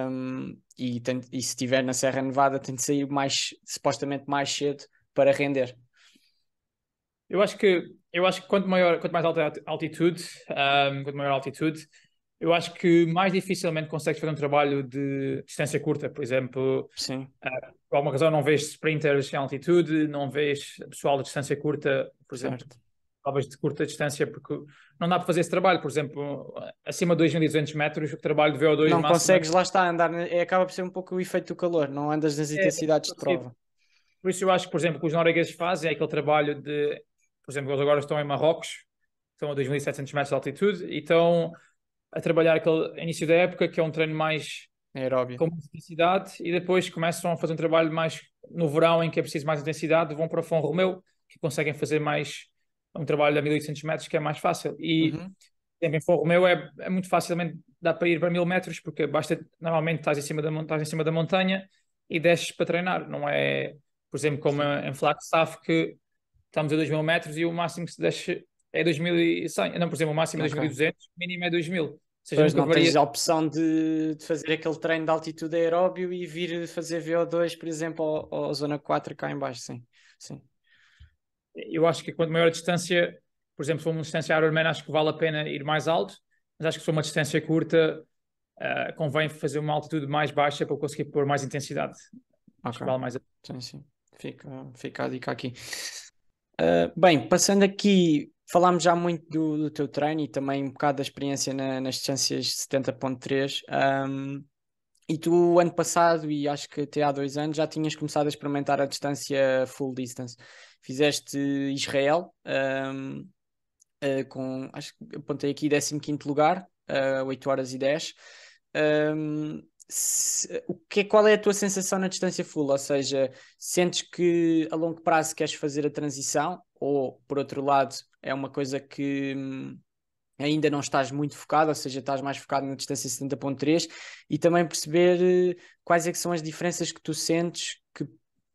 Speaker 2: Um, e, tem, e, se estiver na Serra Nevada, tem de sair mais, supostamente mais cedo para render.
Speaker 1: Eu acho que, eu acho que quanto, maior, quanto mais alta é altitude, um, quanto maior altitude, eu acho que mais dificilmente consegues fazer um trabalho de distância curta, por exemplo. Sim. Uh, por alguma razão não vês sprinters em altitude, não vês pessoal de distância curta, por exemplo. Certo. Talvez de curta distância, porque não dá para fazer esse trabalho. Por exemplo, acima de 2.200 metros, o trabalho de VO2... Não máximo... É consegues,
Speaker 2: lá está, andar... É, acaba por ser um pouco o efeito do calor. Não andas nas é, intensidades é de prova.
Speaker 1: Por isso eu acho que, por exemplo, o que os noruegueses fazem é aquele trabalho de... Por exemplo, eles agora estão em Marrocos, estão a 2.700 metros de altitude então estão a trabalhar aquele início da época, que é um treino mais é aeróbio. com intensidade, e depois começam a fazer um trabalho mais no verão, em que é preciso mais intensidade, vão para o Fon Romeu, que conseguem fazer mais um trabalho a 1800 metros, que é mais fácil. E uhum. também Fon Romeu é, é muito facilmente dá para ir para 1000 metros, porque basta, normalmente estás em cima da, estás em cima da montanha e desces para treinar, não é, por exemplo, como em Flagstaff, que estamos a 2000 metros e o máximo que se desce é 2100. Não, por exemplo, o máximo é okay. 2200, o mínimo é 2000. Ou seja, pois não varia... tens a
Speaker 2: opção de, de, fazer aquele treino de altitude aeróbio e vir
Speaker 1: fazer VO2, por exemplo, ou, ou zona 4 cá embaixo, sim. sim. Eu acho que quanto maior a distância, por exemplo, se for uma distância Ironman, acho que vale a pena ir mais alto, mas acho que se for uma distância curta, uh, convém fazer uma altitude mais baixa para conseguir pôr mais intensidade. Okay. vale mais a... Sim, sim. Fica, fica a dica aqui.
Speaker 2: Uh, bem, passando aqui Falámos já muito do, do, teu treino e também um bocado da experiência na, nas distâncias 70.3. Um, e tu, ano passado, e acho que até há dois anos, já tinhas começado a experimentar a distância full distance. Fizeste Israel, um, uh, eh, com, acho que apontei aqui 15 lugar, uh, eh, 8 horas e 10. Um, se, o que, é, qual é a tua sensação na distância full? Ou seja, sentes que a longo prazo queres fazer a transição ou por outro lado é uma coisa que hum, ainda não estás muito focado, ou seja, estás mais focado na distância 70.3 e também perceber eh, quais é que são as diferenças que tu sentes que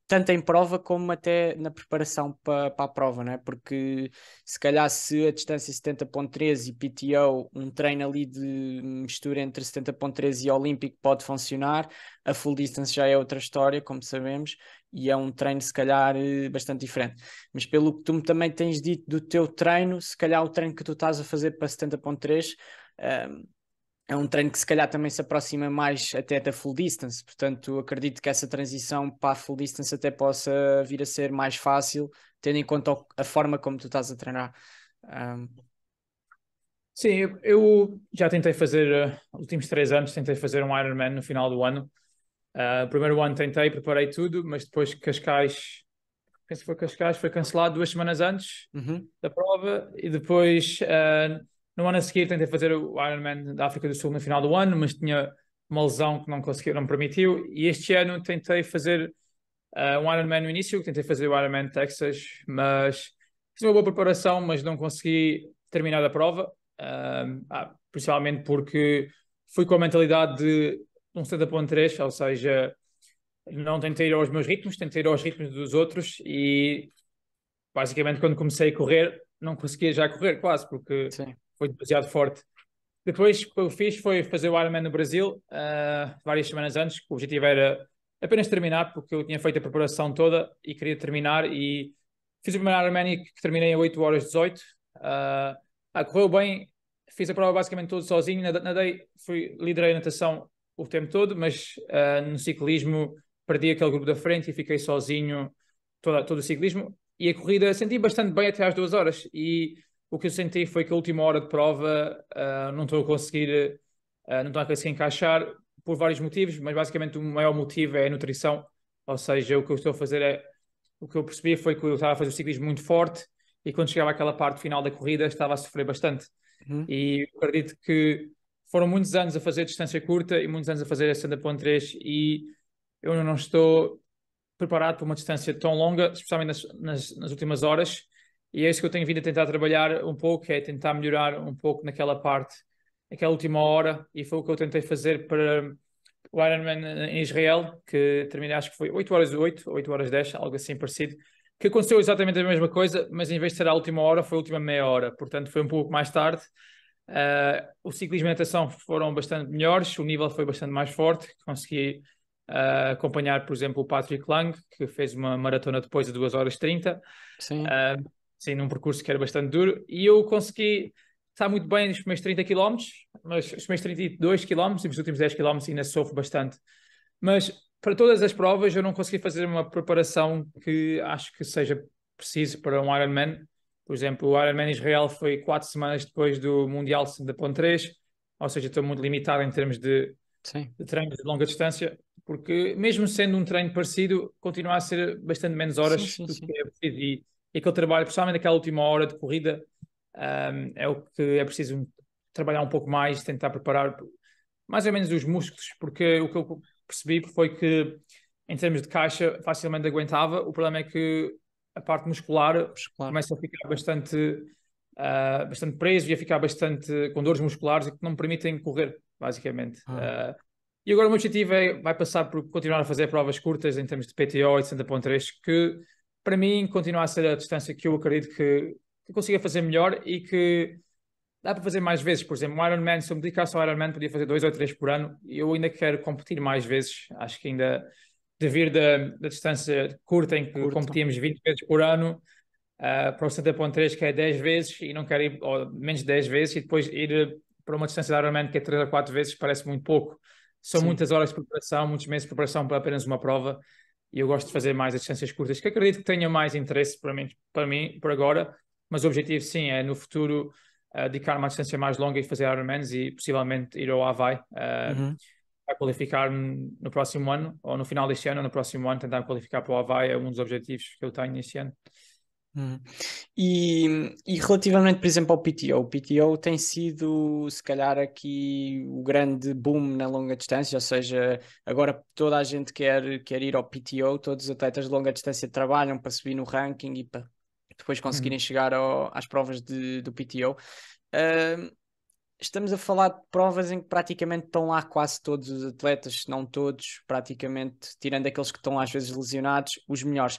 Speaker 2: tanto em prova como até na preparação para, a prova, né? porque se calhar se a distância 70.3 e PTO, um treino ali de mistura entre 70.3 e olímpico pode funcionar, a full distance já é outra história, como sabemos, e é um treino se calhar eh, bastante diferente. Mas pelo que tu também tens dito do teu treino, se calhar o treino que tu estás a fazer para 70.3... Um, é um treino que se calhar também se aproxima mais até da full distance, portanto acredito que essa transição para a full distance até possa vir a ser mais fácil, tendo em conta
Speaker 1: a forma como tu estás a treinar. Um... Sim, eu já tentei fazer, nos eh, últimos três anos, tentei fazer um Ironman no final do ano. Uh, primeiro ano tentei, preparei tudo, mas depois Cascais, penso que foi Cascais, foi cancelado duas semanas antes uhum. da prova e depois... Uh, no ano a seguir tentei fazer o Ironman da África do Sul no final do ano, mas tinha uma lesão que não conseguiu, não me permitiu. E este ano tentei fazer uh, um Ironman no início, tentei fazer o Ironman Texas, mas fiz uma boa preparação, mas não consegui terminar a prova, uh, principalmente porque fui com a mentalidade de um 70.3, ou seja, não tentei ir aos meus ritmos, tentei ir aos ritmos dos outros e basicamente quando comecei a correr não conseguia já correr quase, porque Sim foi demasiado forte. Depois, o que eu fiz foi fazer o Ironman no Brasil, uh, várias semanas antes, que o objetivo era apenas terminar, porque eu tinha feito a preparação toda e queria terminar. E fiz o primeiro Ironman que terminei a 8 horas 18. Uh, ah, ah, correu bem, fiz a prova basicamente todo sozinho, nadei, fui, liderei a natação o tempo todo, mas uh, no ciclismo perdi aquele grupo da frente e fiquei sozinho toda, todo o ciclismo. E a corrida senti bastante bem até às duas horas. E o que eu senti foi que a última hora de prova uh, não estou a conseguir, uh, não estou a conseguir encaixar por vários motivos, mas basicamente o maior motivo é a nutrição. Ou seja, o que eu estou a fazer é. O que eu percebi foi que eu estava a fazer o ciclismo muito forte e quando chegava àquela parte final da corrida estava a sofrer bastante. Uhum. E acredito que foram muitos anos a fazer distância curta e muitos anos a fazer a senda ponto 3 e eu não estou preparado para uma distância tão longa, especialmente nas, nas, nas últimas horas. E é isso que eu tenho vindo a tentar trabalhar um pouco, é tentar melhorar um pouco naquela parte, naquela última hora, e foi o que eu tentei fazer para o Ironman em Israel, que terminei, acho que foi 8 horas 8, 8 horas 10, algo assim parecido, que aconteceu exatamente a mesma coisa, mas em vez de ser a última hora, foi a última meia hora, portanto foi um pouco mais tarde. Uh, o ciclismo e a natação foram bastante melhores, o nível foi bastante mais forte, consegui Uh, acompanhar, por exemplo, o Patrick Lang, que fez uma maratona depois de 2 horas 30. Sim. Uh, sim, num percurso que era bastante duro, e eu consegui estar muito bem nos primeiros 30 km, mas os primeiros 32 km e os últimos 10 km ainda sofro bastante. Mas para todas as provas eu não consegui fazer uma preparação que acho que seja preciso para um Ironman. Por exemplo, o Ironman Israel foi quatro semanas depois do Mundial 3 ou seja, estou muito limitado em termos de, de treinos de longa distância, porque mesmo sendo um treino parecido, continua a ser bastante menos horas sim, sim, do que é preciso e aquele trabalho, principalmente naquela última hora de corrida, um, é o que é preciso trabalhar um pouco mais, tentar preparar mais ou menos os músculos, porque o que eu percebi foi que, em termos de caixa, facilmente aguentava. O problema é que a parte muscular, muscular. começa a ficar bastante, uh, bastante preso e a ficar bastante com dores musculares e que não me permitem correr, basicamente. Ah. Uh, e agora o meu objetivo é vai passar por continuar a fazer provas curtas em termos de PTO e de 60.3, que para mim continua a ser a distância que eu acredito que, que consiga fazer melhor e que dá para fazer mais vezes. Por exemplo, um Ironman, se eu me dedicasse ao Ironman, podia fazer dois ou três por ano e eu ainda quero competir mais vezes. Acho que ainda de vir da, da distância curta em que Curto. competíamos 20 vezes por ano uh, para o 70.3 que é 10 vezes e não quero ir ou, menos 10 vezes e depois ir para uma distância de Ironman que é 3 ou 4 vezes parece muito pouco. São Sim. muitas horas de preparação, muitos meses de preparação para apenas uma prova e eu gosto de fazer mais as distâncias curtas, que acredito que tenha mais interesse para mim, para mim por agora, mas o objetivo sim é no futuro uh, eh, dedicar uma distância mais longa e fazer Ironmans e possivelmente ir ao Havaí uh, eh, uhum. a qualificar no próximo ano ou no final deste ano ou no próximo ano tentar qualificar para o Havaí é um dos objetivos que eu tenho este ano.
Speaker 2: Hum. E, e, relativamente, por exemplo, ao PTO, o PTO tem sido, se calhar, aqui o grande boom na longa distância, ou seja, agora toda a gente quer, quer ir ao PTO, todos os atletas de longa distância trabalham para subir no ranking e para depois conseguirem hum. chegar ao, às provas de, do PTO. Uh, hum, estamos a falar de provas em que praticamente estão lá quase todos os atletas, se não todos, praticamente, tirando aqueles que estão às vezes lesionados, os melhores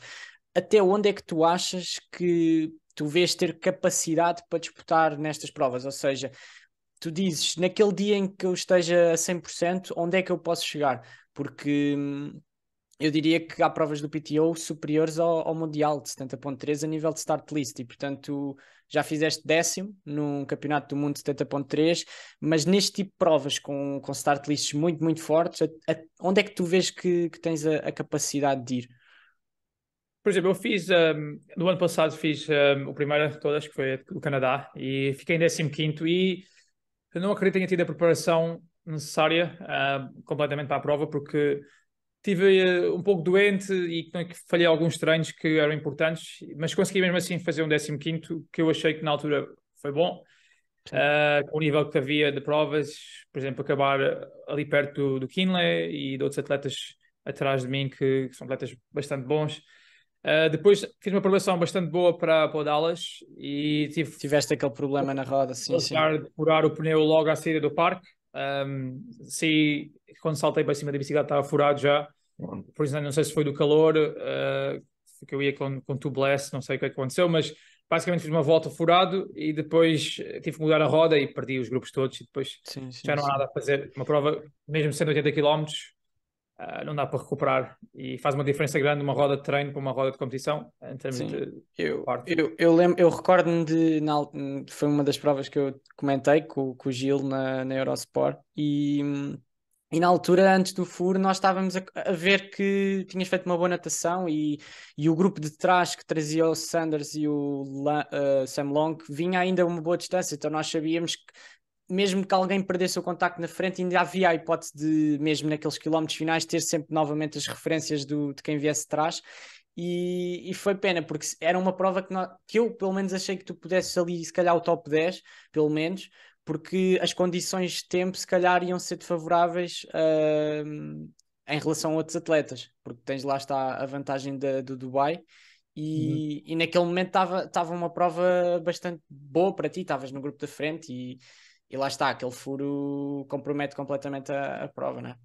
Speaker 2: até onde é que tu achas que tu vês ter capacidade para disputar nestas provas? Ou seja, tu dizes, naquele dia em que eu esteja a 100%, onde é que eu posso chegar? Porque hum, eu diria que há provas do PTO superiores ao, ao Mundial de 70.3 a nível de start list e, portanto, já fizeste décimo num Campeonato do Mundo de 70.3, mas neste tipo de provas com, com start lists muito, muito fortes, a, a, onde é que tu vês que, que tens a, a capacidade de ir?
Speaker 1: Por exemplo, eu fiz, um, ehm, no ano passado, fiz um, ehm, o primeiro de todas, que foi o Canadá, e fiquei em 15 e eu não acredito que tenha tido a preparação necessária uh, completamente para a prova, porque tive uh, um pouco doente e é falhei alguns treinos que eram importantes, mas consegui mesmo assim fazer um 15 que eu achei que na altura foi bom. Uh, com o nível que havia de provas, por exemplo, acabar eh, ali perto do, do Kinley e de outros atletas atrás de mim que, que são atletas bastante bons. Uh, depois fiz uma progressão bastante boa para, para o Dallas e tive. Tiveste aquele problema na roda, sim. sim. de furar o pneu logo à saída do parque. Um, se quando saltei para cima da bicicleta estava furado já. Por exemplo, não sei se foi do calor, uh, que eu ia com, com tubeless, não sei o que é aconteceu, mas basicamente fiz uma volta furado e depois eh, tive que mudar a roda e perdi os grupos todos e depois sim, sim, já não há nada a fazer. Uma prova, mesmo 180 km, Uh, não dá para recuperar e faz uma diferença grande uma roda de treino para uma roda de competição em termos Sim, de eu, parte. Eu,
Speaker 2: eu, lembro, eu recordo-me de na, foi uma das provas que eu comentei com, com o Gil na, na Eurosport e, e na altura, antes do furo, nós estávamos a, a, ver que tinhas feito uma boa natação e, e o grupo de trás que trazia o Sanders e o uh, Sam Long vinha ainda uma boa distância, então nós sabíamos que mesmo que alguém perdesse o contacto na frente, ainda havia a hipótese de, mesmo naqueles quilómetros finais, ter sempre novamente as referências do, de quem viesse atrás. E, e, foi pena, porque era uma prova que, nós, que eu, pelo menos, achei que tu pudesses ali, se calhar, o top 10, pelo menos, porque as condições de tempo, se calhar, iam ser desfavoráveis uh, em relação a outros atletas, porque tens lá está a vantagem da, do Dubai. E, uhum. e naquele momento estava uma prova bastante boa para ti, estavas no grupo da frente e e lá está, aquele furo compromete completamente a, a prova, não é?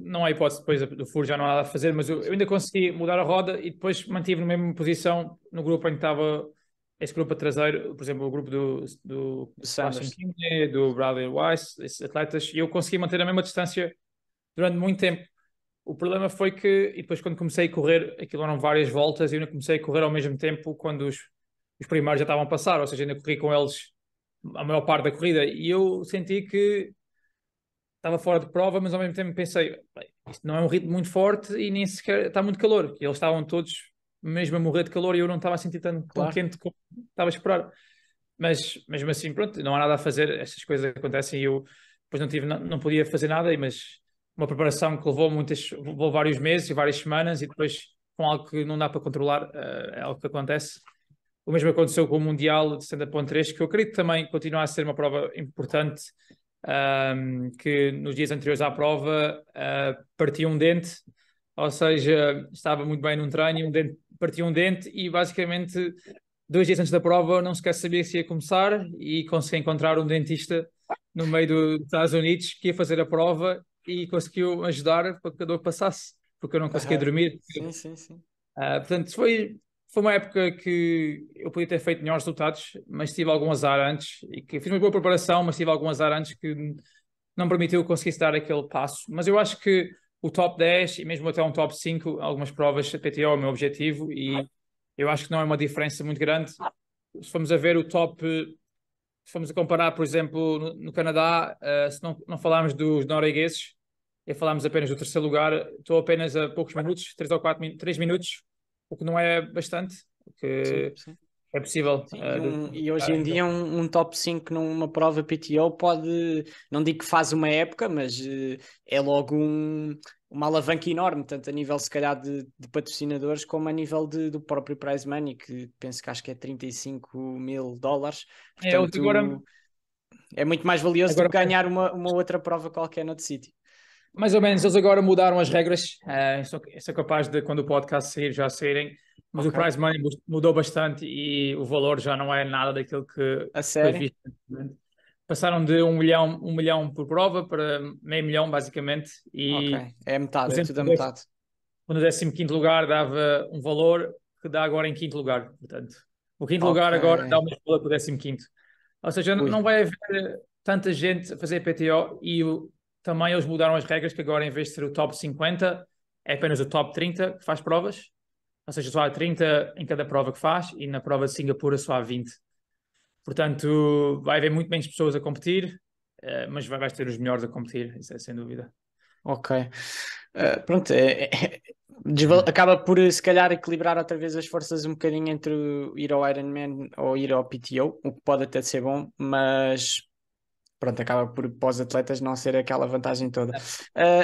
Speaker 1: Não há hipótese depois do furo, já não há nada a fazer, mas eu, eu ainda consegui mudar a roda e depois mantive na mesma posição no grupo em que estava esse grupo traseiro, por exemplo, o grupo do, do, do do Bradley Weiss, esses atletas, e eu consegui manter a mesma distância durante muito tempo. O problema foi que, e depois quando comecei a correr, aquilo eram várias voltas, e eu ainda comecei a correr ao mesmo tempo quando os, os primários já estavam a passar, ou seja, ainda corri com eles a maior parte da corrida, e eu senti que estava fora de prova, mas ao mesmo tempo pensei, isto não é um ritmo muito forte e nem sequer está muito calor. E eles estavam todos mesmo a morrer de calor e eu não estava a sentir tanto claro. tão quente como estava a esperar. Mas mesmo assim, pronto, não há nada a fazer, essas coisas acontecem e eu depois não tive, não, não podia fazer nada, mas uma preparação que levou muitas, levou vários meses e várias semanas e depois com algo que não dá para controlar, eh, é algo que acontece. O mesmo aconteceu com o Mundial de 3, que eu acredito também continua a ser uma prova importante, um, que nos dias anteriores à prova uh, partiu um dente, ou seja, estava muito bem num treino, um dente, partiu um dente e basicamente dois dias antes da prova não sequer sabia se ia começar e consegui encontrar um dentista no meio dos Estados Unidos que ia fazer a prova e conseguiu ajudar para que a dor passasse, porque eu não conseguia dormir. Sim, sim, sim. Uh, portanto, foi foi uma época que eu podia ter feito melhores resultados, mas tive algum azar antes e que fiz uma boa preparação, mas tive algum azar antes que não permitiu que conseguisse dar aquele passo. Mas eu acho que o top 10 e mesmo até um top 5, algumas provas PTO é o meu objetivo e eu acho que não é uma diferença muito grande. Se formos a ver o top, se formos a comparar, por exemplo, no, Canadá, uh, se não, não falarmos dos noruegueses e falarmos apenas do terceiro lugar, estou apenas a poucos minutos, 3 ou 4 3 minutos o que não é bastante, o que sim, sim. é possível. Sim, uh, um, de... e, hoje em ah, dia
Speaker 2: então. um, um, top 5 numa prova PTO pode, não digo que faz uma época, mas uh, é logo um, uma alavanca enorme, tanto a nível se calhar de, de patrocinadores como a nível de, do próprio prize money, que penso que acho que é 35 mil dólares. É, Portanto, é, agora... é muito mais valioso agora... do que ganhar uma, uma outra prova qualquer outro sítio
Speaker 1: mais ou menos, eles agora mudaram as regras. Uh, eh, sou, capaz de, quando o podcast sair, já saírem. Mas okay. o prize money mudou bastante e o valor já não é nada daquilo que A foi visto. Passaram de um milhão, um milhão por prova para meio milhão, basicamente. E É metade, exemplo, é tudo a metade. No 15 lugar dava um valor que dá agora em quinto lugar, portanto. O quinto okay. lugar agora dá uma escola para o 15 quinto. Ou seja, Ui. não vai haver tanta gente a fazer PTO e o, também eles mudaram as regras que agora, em vez de ser o top 50, é apenas o top 30 que faz provas. Ou seja, só há 30 em cada prova que faz e na prova de Singapura só há 20. Portanto, vai haver muito menos pessoas a competir, eh, mas vai ter os melhores a competir, isso é sem dúvida.
Speaker 2: Ok. Uh, pronto, é, é, é acaba por se calhar equilibrar outra vez as forças um bocadinho entre ir ao Ironman ou ir ao PTO, o que pode até ser bom, mas pronto, acaba por pós-atletas não ser aquela vantagem toda.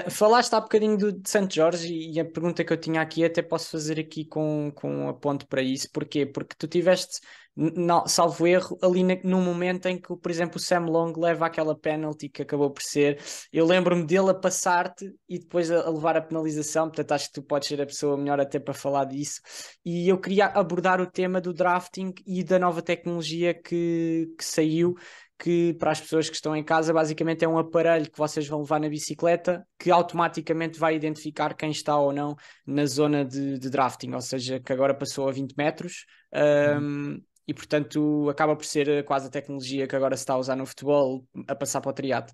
Speaker 2: Uh, falaste há bocadinho do, de Santo Jorge e, e a pergunta que eu tinha aqui, até posso fazer aqui com, com um aponto para isso, porquê? Porque tu tiveste, não, salvo erro, ali na, momento em que, por exemplo, o Sam Long leva aquela penalty que acabou por ser, eu lembro-me dele a passar-te e depois a, a, levar a penalização, portanto acho que tu podes ser a pessoa melhor até para falar disso, e eu queria abordar o tema do drafting e da nova tecnologia que, que saiu, que para as pessoas que estão em casa, basicamente é um aparelho que vocês vão levar na bicicleta que automaticamente vai identificar quem está ou não na zona de, de drafting, ou seja, que agora passou a 20 metros. Um, uhum. hum, e portanto acaba por ser eh, quase a tecnologia que agora se está a usar no futebol a passar para o triatlo.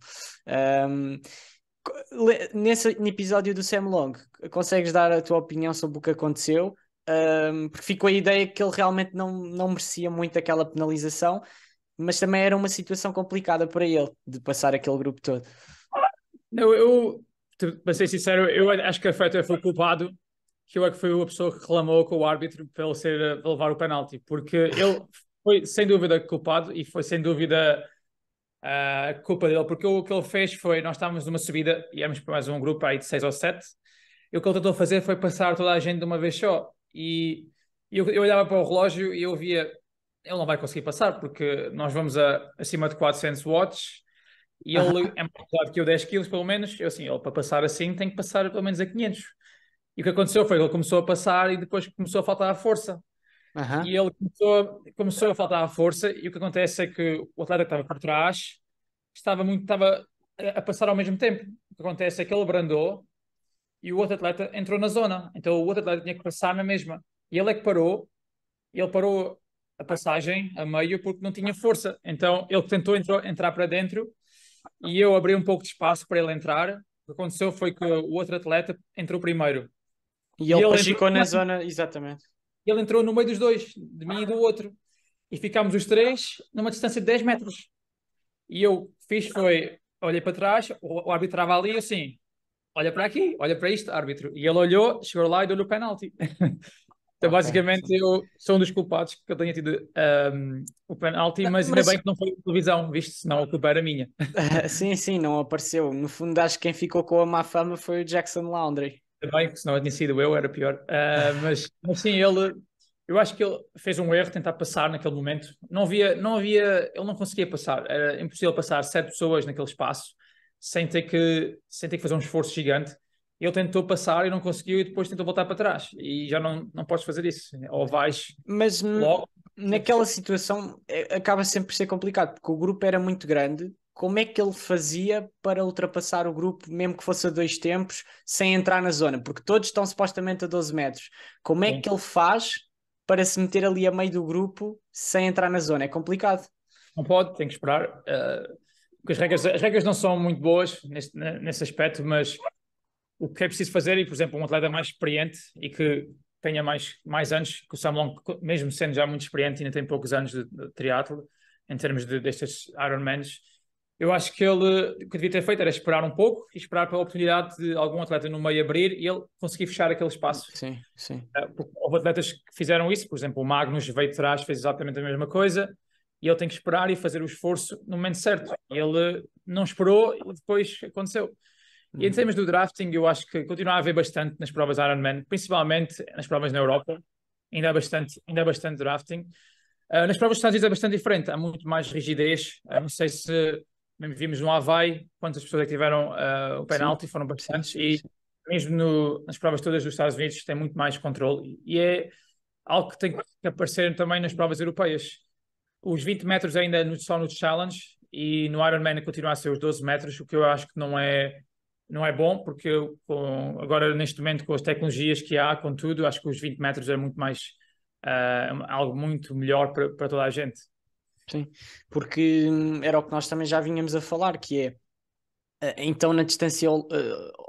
Speaker 2: Um, nesse episódio do Sam Long, consegues dar a tua opinião sobre o que aconteceu? Um, porque ficou a ideia que ele realmente não, não merecia muito aquela penalização mas também era uma situação complicada para ele de passar aquele grupo todo.
Speaker 1: Não, eu, para ser sincero, eu acho que a Feta foi o culpado, que eu é que foi a pessoa que reclamou com o árbitro pelo ser eh, levar o penalti, porque ele foi sem dúvida culpado e foi sem dúvida a uh, eh, culpa dele, porque o que ele fez foi, nós estávamos numa subida, e íamos para mais um grupo aí de seis ou sete, e o que ele tentou fazer foi passar toda a gente de uma vez só, e eu, eu olhava para o relógio e eu via ele não vai conseguir passar, porque nós vamos a, acima de 400 watts e ele é mais pesado que eu 10 quilos, pelo menos. Eu, assim, ele para passar assim tem que passar pelo menos a 500. E o que aconteceu foi que ele começou a passar e depois começou a faltar a força. Uhum. E ele começou, começou a faltar a força, e o que acontece é que o atleta que estava por trás estava muito estava a passar ao mesmo tempo. O que acontece é que ele abrandou e o outro atleta entrou na zona. Então o outro atleta tinha que passar na mesma. E ele é que parou, ele parou a passagem a meio porque não tinha força. Então ele tentou entrou, entrar para dentro e eu abri um pouco de espaço para ele entrar. O que aconteceu foi que o outro atleta entrou primeiro. E ele, e ele ficou na zona, exatamente. Ele entrou no meio dos dois, de mim e do outro. E ficámos os três numa distância de 10 metros. E eu fiz foi, olhei para trás, o, o árbitro estava ali assim, olha para aqui, olha para isto, árbitro. E ele olhou, chegou lá e deu-lhe o penalti. Então, basicamente, okay. eu sou um dos culpados que eu tenha tido um, o penalti, mas, mas, ainda bem que não foi a televisão, visto? Senão a culpa era minha. sim, sim,
Speaker 2: não apareceu. No fundo, acho que quem ficou com a má fama foi o Jackson Laundry.
Speaker 1: Ainda bem, senão tinha sido eu, era pior. Uh, mas, mas sim, ele. Eu acho que ele fez um erro tentar passar naquele momento. Não havia, não havia, ele não conseguia passar. Era impossível passar sete pessoas naquele espaço sem ter que, sem ter que fazer um esforço gigante ele tentou passar e não conseguiu e depois tentou voltar para trás e já não, não podes fazer isso ou vais mas logo... naquela
Speaker 2: situação é, acaba sempre por ser complicado porque o grupo era muito grande como é que ele fazia para ultrapassar o grupo mesmo que fosse a dois tempos sem entrar na zona porque todos estão supostamente a 12 metros como é Sim. que ele faz para se meter ali a meio do grupo sem
Speaker 1: entrar na zona é complicado não pode tem que esperar uh, as regras as regras não são muito boas nesse, nesse aspecto mas o que é preciso fazer e, por exemplo, um atleta mais experiente e que tenha mais, mais anos, que o Sam Long, mesmo sendo já muito experiente, ainda tem poucos anos de, de triatlo, em termos de, destes Ironmans, eu acho que ele, o que devia ter feito era esperar um pouco e esperar pela oportunidade de algum atleta no meio abrir e ele conseguir fechar aquele espaço. Sim, sim. Eh, porque houve atletas que fizeram isso, por exemplo, o Magnus veio de trás, fez exatamente a mesma coisa e ele tem que esperar e fazer o esforço no momento certo. Ele não esperou e depois aconteceu. E em termos do drafting, eu acho que continua a haver bastante nas provas Ironman, principalmente nas provas na Europa, ainda há bastante, ainda há bastante drafting. Uh, nas provas dos Estados Unidos é bastante diferente, há muito mais rigidez. Uh, não sei se mesmo vimos no Havaí quantas pessoas é que tiveram uh, o penalti, foram bastantes, e mesmo no, nas provas todas dos Estados Unidos tem muito mais controle. E é algo que tem que aparecer também nas provas europeias. Os 20 metros ainda no, só no Challenge e no Ironman continua a ser os 12 metros, o que eu acho que não é não é bom, porque eu, com, agora neste momento com as tecnologias que há, com tudo, acho que os 20 metros é muito mais uh, algo muito melhor para, toda a gente. Sim, porque hum, era o que nós também já vinhamos a falar, que é
Speaker 2: ah, então na distância uh,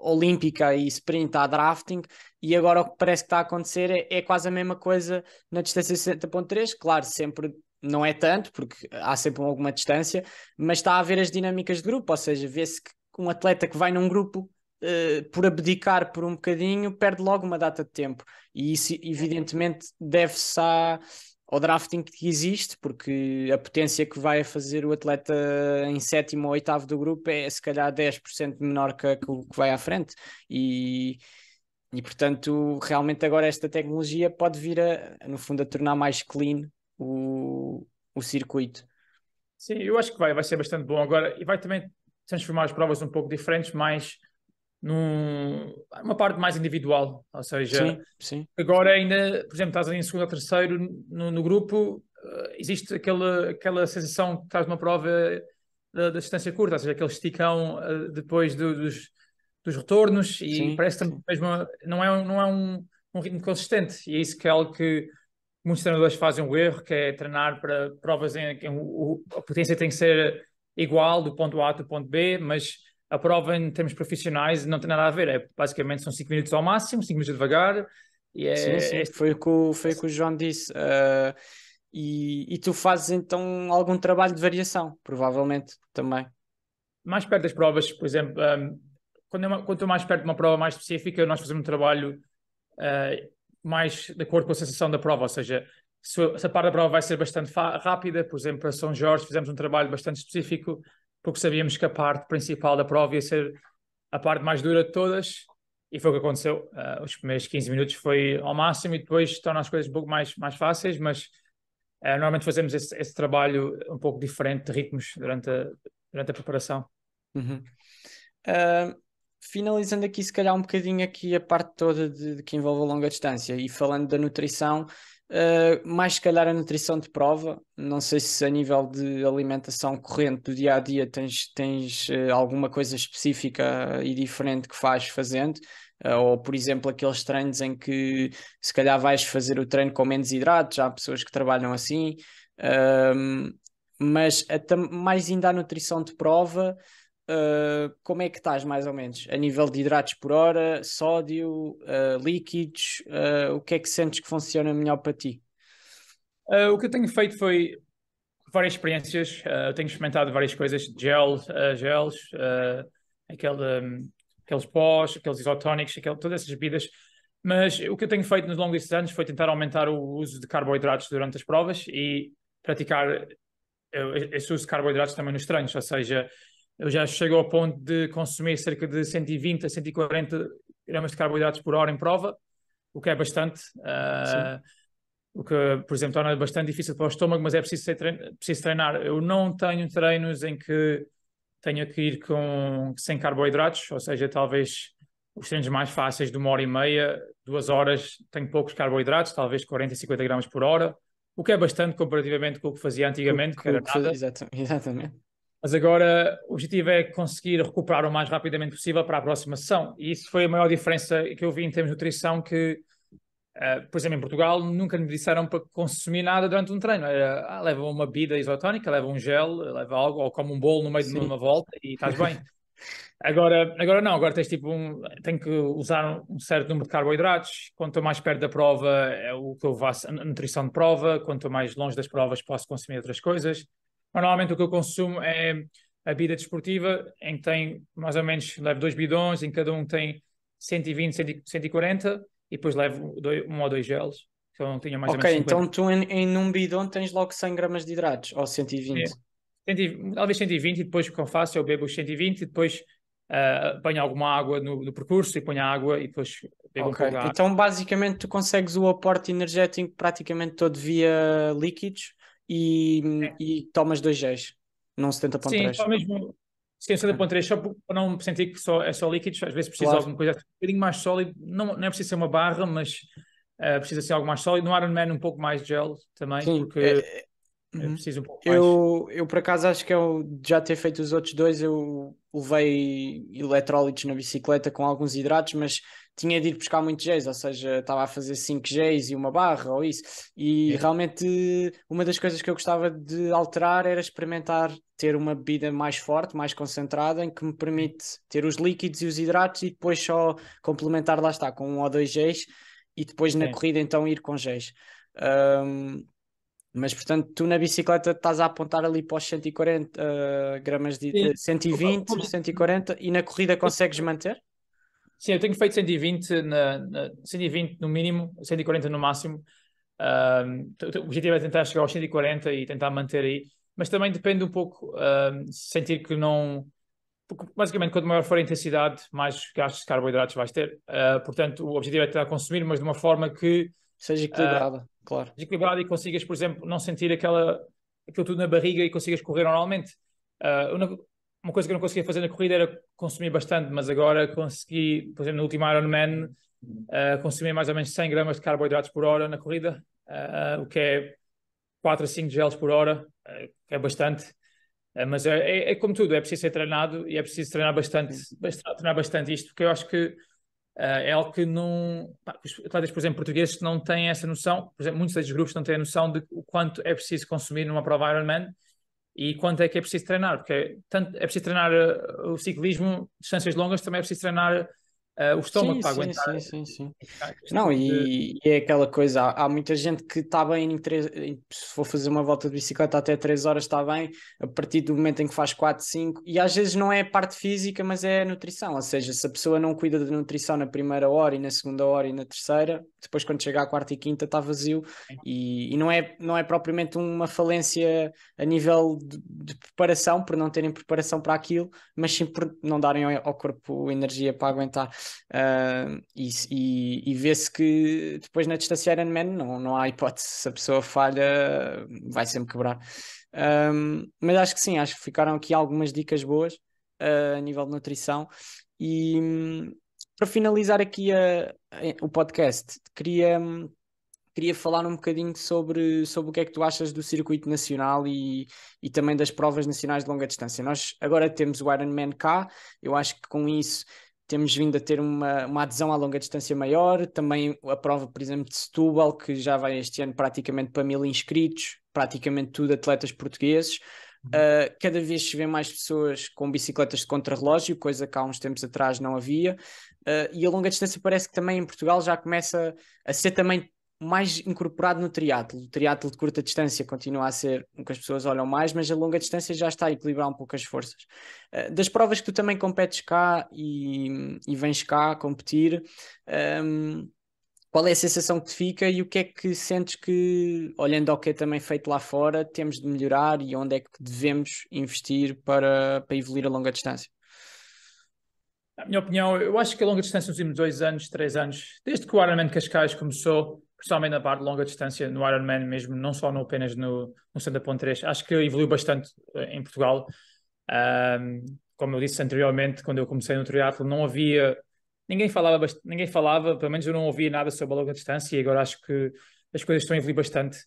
Speaker 2: olímpica e sprint há drafting e agora o que parece que está a acontecer é, é quase a mesma coisa na distância 60.3, claro, sempre não é tanto porque há sempre alguma distância, mas está a haver as dinâmicas de grupo, ou seja, vê-se que um atleta que vai num grupo uh, por abdicar por um bocadinho perde logo uma data de tempo e isso evidentemente deve-se ao drafting que existe porque a potência que vai fazer o atleta em sétimo ou oitavo do grupo é se calhar 10% menor que, que o que vai à frente e e portanto realmente agora esta tecnologia pode vir a no fundo a tornar mais clean o, o circuito
Speaker 1: Sim, eu acho que vai, vai ser bastante bom agora e vai também transformar as provas um pouco diferentes, mas numa parte mais individual. Ou seja, sim, sim. agora ainda, por exemplo, estás ali em segundo ou terceiro no, no grupo, eh, existe aquela, aquela sensação que estás numa prova da, eh, da distância curta, ou seja, aquele esticão eh, depois do, dos, dos retornos e sim, parece sim. mesmo não é, não é um, um ritmo consistente e é isso que é algo que muitos treinadores fazem o erro, que é treinar para provas em que a potência tem que ser igual do ponto A ao ponto B, mas a prova em termos profissionais não tem nada a ver. É, basicamente são 5 minutos ao máximo, 5 minutos devagar. E é, sim, sim. É...
Speaker 2: Foi, o que, foi o que o João disse. Uh, e, e tu fazes então algum trabalho de variação, provavelmente também.
Speaker 1: Mais perto das provas, por exemplo, um, ah, quando, eu, quando estou mais perto de uma prova mais específica, nós fazemos um trabalho uh, mais de acordo com a sensação da prova, ou seja, essa parte da prova vai ser bastante rápida, por exemplo, a São Jorge fizemos um trabalho bastante específico, porque sabíamos que a parte principal da prova ia ser a parte mais dura de todas, e foi o que aconteceu. Uh, os primeiros 15 minutos foi ao máximo, e depois torna as coisas um pouco mais, mais fáceis, mas uh, normalmente fazemos esse, esse, trabalho um pouco diferente de ritmos durante a, durante a preparação. Uhum.
Speaker 2: Uh finalizando aqui, se calhar, um bocadinho aqui a parte toda de, de que envolve a longa distância e falando da nutrição, ah, mais se calhar a nutrição de prova, não sei se a nível de alimentação corrente do dia a dia tens, tens uh, alguma coisa específica e diferente que fazes fazendo, uh, ou por exemplo aqueles treinos em que se calhar vais fazer o treino com menos hidratos, há pessoas que trabalham assim, mas mais ainda a nutrição de prova, ah, como é que estás mais ou menos? A nível de hidratos por hora, sódio, uh, líquidos, uh, o que é que sentes que funciona melhor para ti?
Speaker 1: o que eu tenho feito foi várias experiências, eu tenho experimentado várias coisas, gel, gels, aquele, um, aqueles pós, aqueles isotónicos, aquele, todas essas bebidas. Mas o que eu tenho feito nos longos desses anos foi tentar aumentar o uso de carboidratos durante as provas e praticar esse uso de carboidratos também nos treinos, ou seja, eu já chego ao ponto de consumir cerca de 120 a 140 gramas de carboidratos por hora em prova, o que é bastante. Uh, o que, por exemplo, torna bastante difícil para o estômago, mas é preciso, trein preciso treinar. Eu não tenho treinos em que tenha que ir com, sem carboidratos, ou seja, talvez os treinos mais fáceis de uma hora e meia, duas horas, tenho poucos carboidratos, talvez 40, 50 gramas por hora, o que é bastante comparativamente com o que fazia antigamente, o, que, era nada.
Speaker 2: exatamente.
Speaker 1: Mas agora o objetivo é conseguir recuperar o mais rapidamente possível para a próxima sessão. E isso foi a maior diferença que eu vi em termos de nutrição que, uh, por exemplo, em Portugal nunca me disseram para consumir nada durante um treino. Era, ah, leva uma bebida isotónica, leva um gel, leva algo, ou como um bolo no meio Sim. de uma volta e estás bem. Agora, agora não, agora tens tipo um, tem que usar um certo número de carboidratos. Quanto mais perto da prova, é o que eu faço, a nutrição de prova. Quanto mais longe das provas, posso consumir outras coisas normalmente o que eu consumo é a bebida desportiva, em que tem mais ou menos, levo dois bidões, em cada um tem 120, 140, e depois levo dois, um ou dois gelos. Então tenho mais okay, ou menos. Ok, então
Speaker 2: tu em, em um bidão tens logo 100 gramas de hidratos,
Speaker 1: ou 120. É. 120 talvez 120, e depois o que eu faço eu bebo os 120, e depois uh, ponho alguma água no, no, percurso e ponho a água e depois bebo okay. um pouco Então
Speaker 2: basicamente tu consegues o aporte energético praticamente todo via líquidos e, e tomas dois Gs, não 70.3. Sim, só
Speaker 1: mesmo. Sim, 70.3, só para não sentir que só, é só líquidos, às vezes precisa claro. de alguma coisa assim, um bocadinho mais sólido, não, não é preciso ser uma barra, mas uh, precisa ser algo mais sólido. No Ironman, um pouco mais gel também, Sim, porque. É, é é uhum. preciso um pouco mais.
Speaker 2: Eu, eu por acaso acho que eu é já ter feito os outros dois, eu levei eletrólitos na bicicleta com alguns hidratos, mas tinha de ir buscar muitos Gs, ou seja, estava a fazer 5 Gs e uma barra ou isso. E é. realmente uma das coisas que eu gostava de alterar era experimentar ter uma bebida mais forte, mais concentrada, em que me permite ter os líquidos e os hidratos e depois só complementar lá está com um ou dois Gs e depois é. na corrida então ir com Gs. Um, mas portanto, tu na bicicleta estás a apontar ali para os 140 uh, ah, gramas de 120, 140
Speaker 1: e na corrida consegues manter? Sim, eu tenho feito 120, na, na 120 no mínimo, 140 no máximo. Ah, o objetivo é tentar chegar aos 140 e tentar manter aí, mas também depende um pouco ah, sentir que não. Porque basicamente, quanto maior for a intensidade, mais gastos de carboidratos vais ter. Uh, portanto, o objetivo é tentar consumir, mas de uma forma que Seja ah, equilibrada, uh, claro. Seja equilibrada e consigas, por exemplo, não sentir aquela, aquilo tudo na barriga e consigas correr normalmente. Uh, ah, uma, uma, coisa que eu não conseguia fazer na corrida era consumir bastante, mas agora consegui, por exemplo, no último Ironman, uh, consumir mais ou menos 100 gramas de carboidratos por hora na corrida, uh, o que é 4 a 5 gelos por hora, que é bastante. mas é, é, é, como tudo, é preciso ser treinado e é preciso treinar bastante, bastante treinar bastante isto, porque eu acho que eh, é algo que não. Pá, por exemplo, portugueses não têm essa noção, por exemplo, muitos desses grupos não têm a noção de o quanto é preciso consumir numa prova Ironman e quanto é que é preciso treinar, porque é, tanto é preciso treinar eh, o ciclismo, distâncias longas, também é preciso treinar Uh, o estômago sim, para aguentar. Sim, sim, sim. Não, tipo
Speaker 2: e, é aquela coisa, há, há muita gente que está bem em 3, se for fazer uma volta de bicicleta até 3 horas está bem, a partir do momento em que faz 4, 5, e às vezes não é a parte física, mas é a nutrição, ou seja, se a pessoa não cuida da nutrição na primeira hora e na segunda hora e na terceira, depois quando chega à quarta e quinta está vazio e, e, não, é, não é propriamente uma falência a nível de, de, preparação, por não terem preparação para aquilo, mas sim por não darem ao, ao corpo energia para aguentar. Uh, e, e, e vê-se que depois na distância Ironman não, não há hipótese. Se a pessoa falha, vai sempre quebrar. Um, mas acho que sim, acho que ficaram aqui algumas dicas boas uh, a nível de nutrição. E um, para finalizar aqui a, a, o podcast, queria queria falar um bocadinho sobre, sobre o que é que tu achas do circuito nacional e, e também das provas nacionais de longa distância. Nós agora temos o Ironman cá, eu acho que com isso temos vindo a ter uma, uma adesão à longa distância maior, também a prova, por exemplo, de Setúbal, que já vai este ano praticamente para mil inscritos, praticamente tudo atletas portugueses. Uh, cada vez se vê mais pessoas com bicicletas de contrarrelógio, coisa que há uns tempos atrás não havia, uh, e a longa distância parece que também em Portugal já começa a ser também mais incorporado no triatlo. O triatlo de curta distância continua a ser o que as pessoas olham mais, mas a longa distância já está a equilibrar um pouco as forças. Eh, das provas que tu também competes cá e, e vens cá competir, um, ehm, qual é a sensação que te fica e o que é que sentes que, olhando ao que é também feito lá fora, temos de melhorar e onde é que devemos investir para, para evoluir a longa distância?
Speaker 1: Na minha opinião, eu acho que a longa distância nos últimos dois anos, três anos, desde que o Ironman Cascais começou, principalmente na parte de longa distância, no Ironman mesmo, não só não apenas no, no 60.3. Acho que evoluiu bastante eh, em Portugal. Um, como eu disse anteriormente, quando eu comecei no triatlo, não havia ninguém falava, ninguém falava, pelo menos eu não ouvia nada sobre a longa distância e agora acho que as coisas estão a evoluir bastante.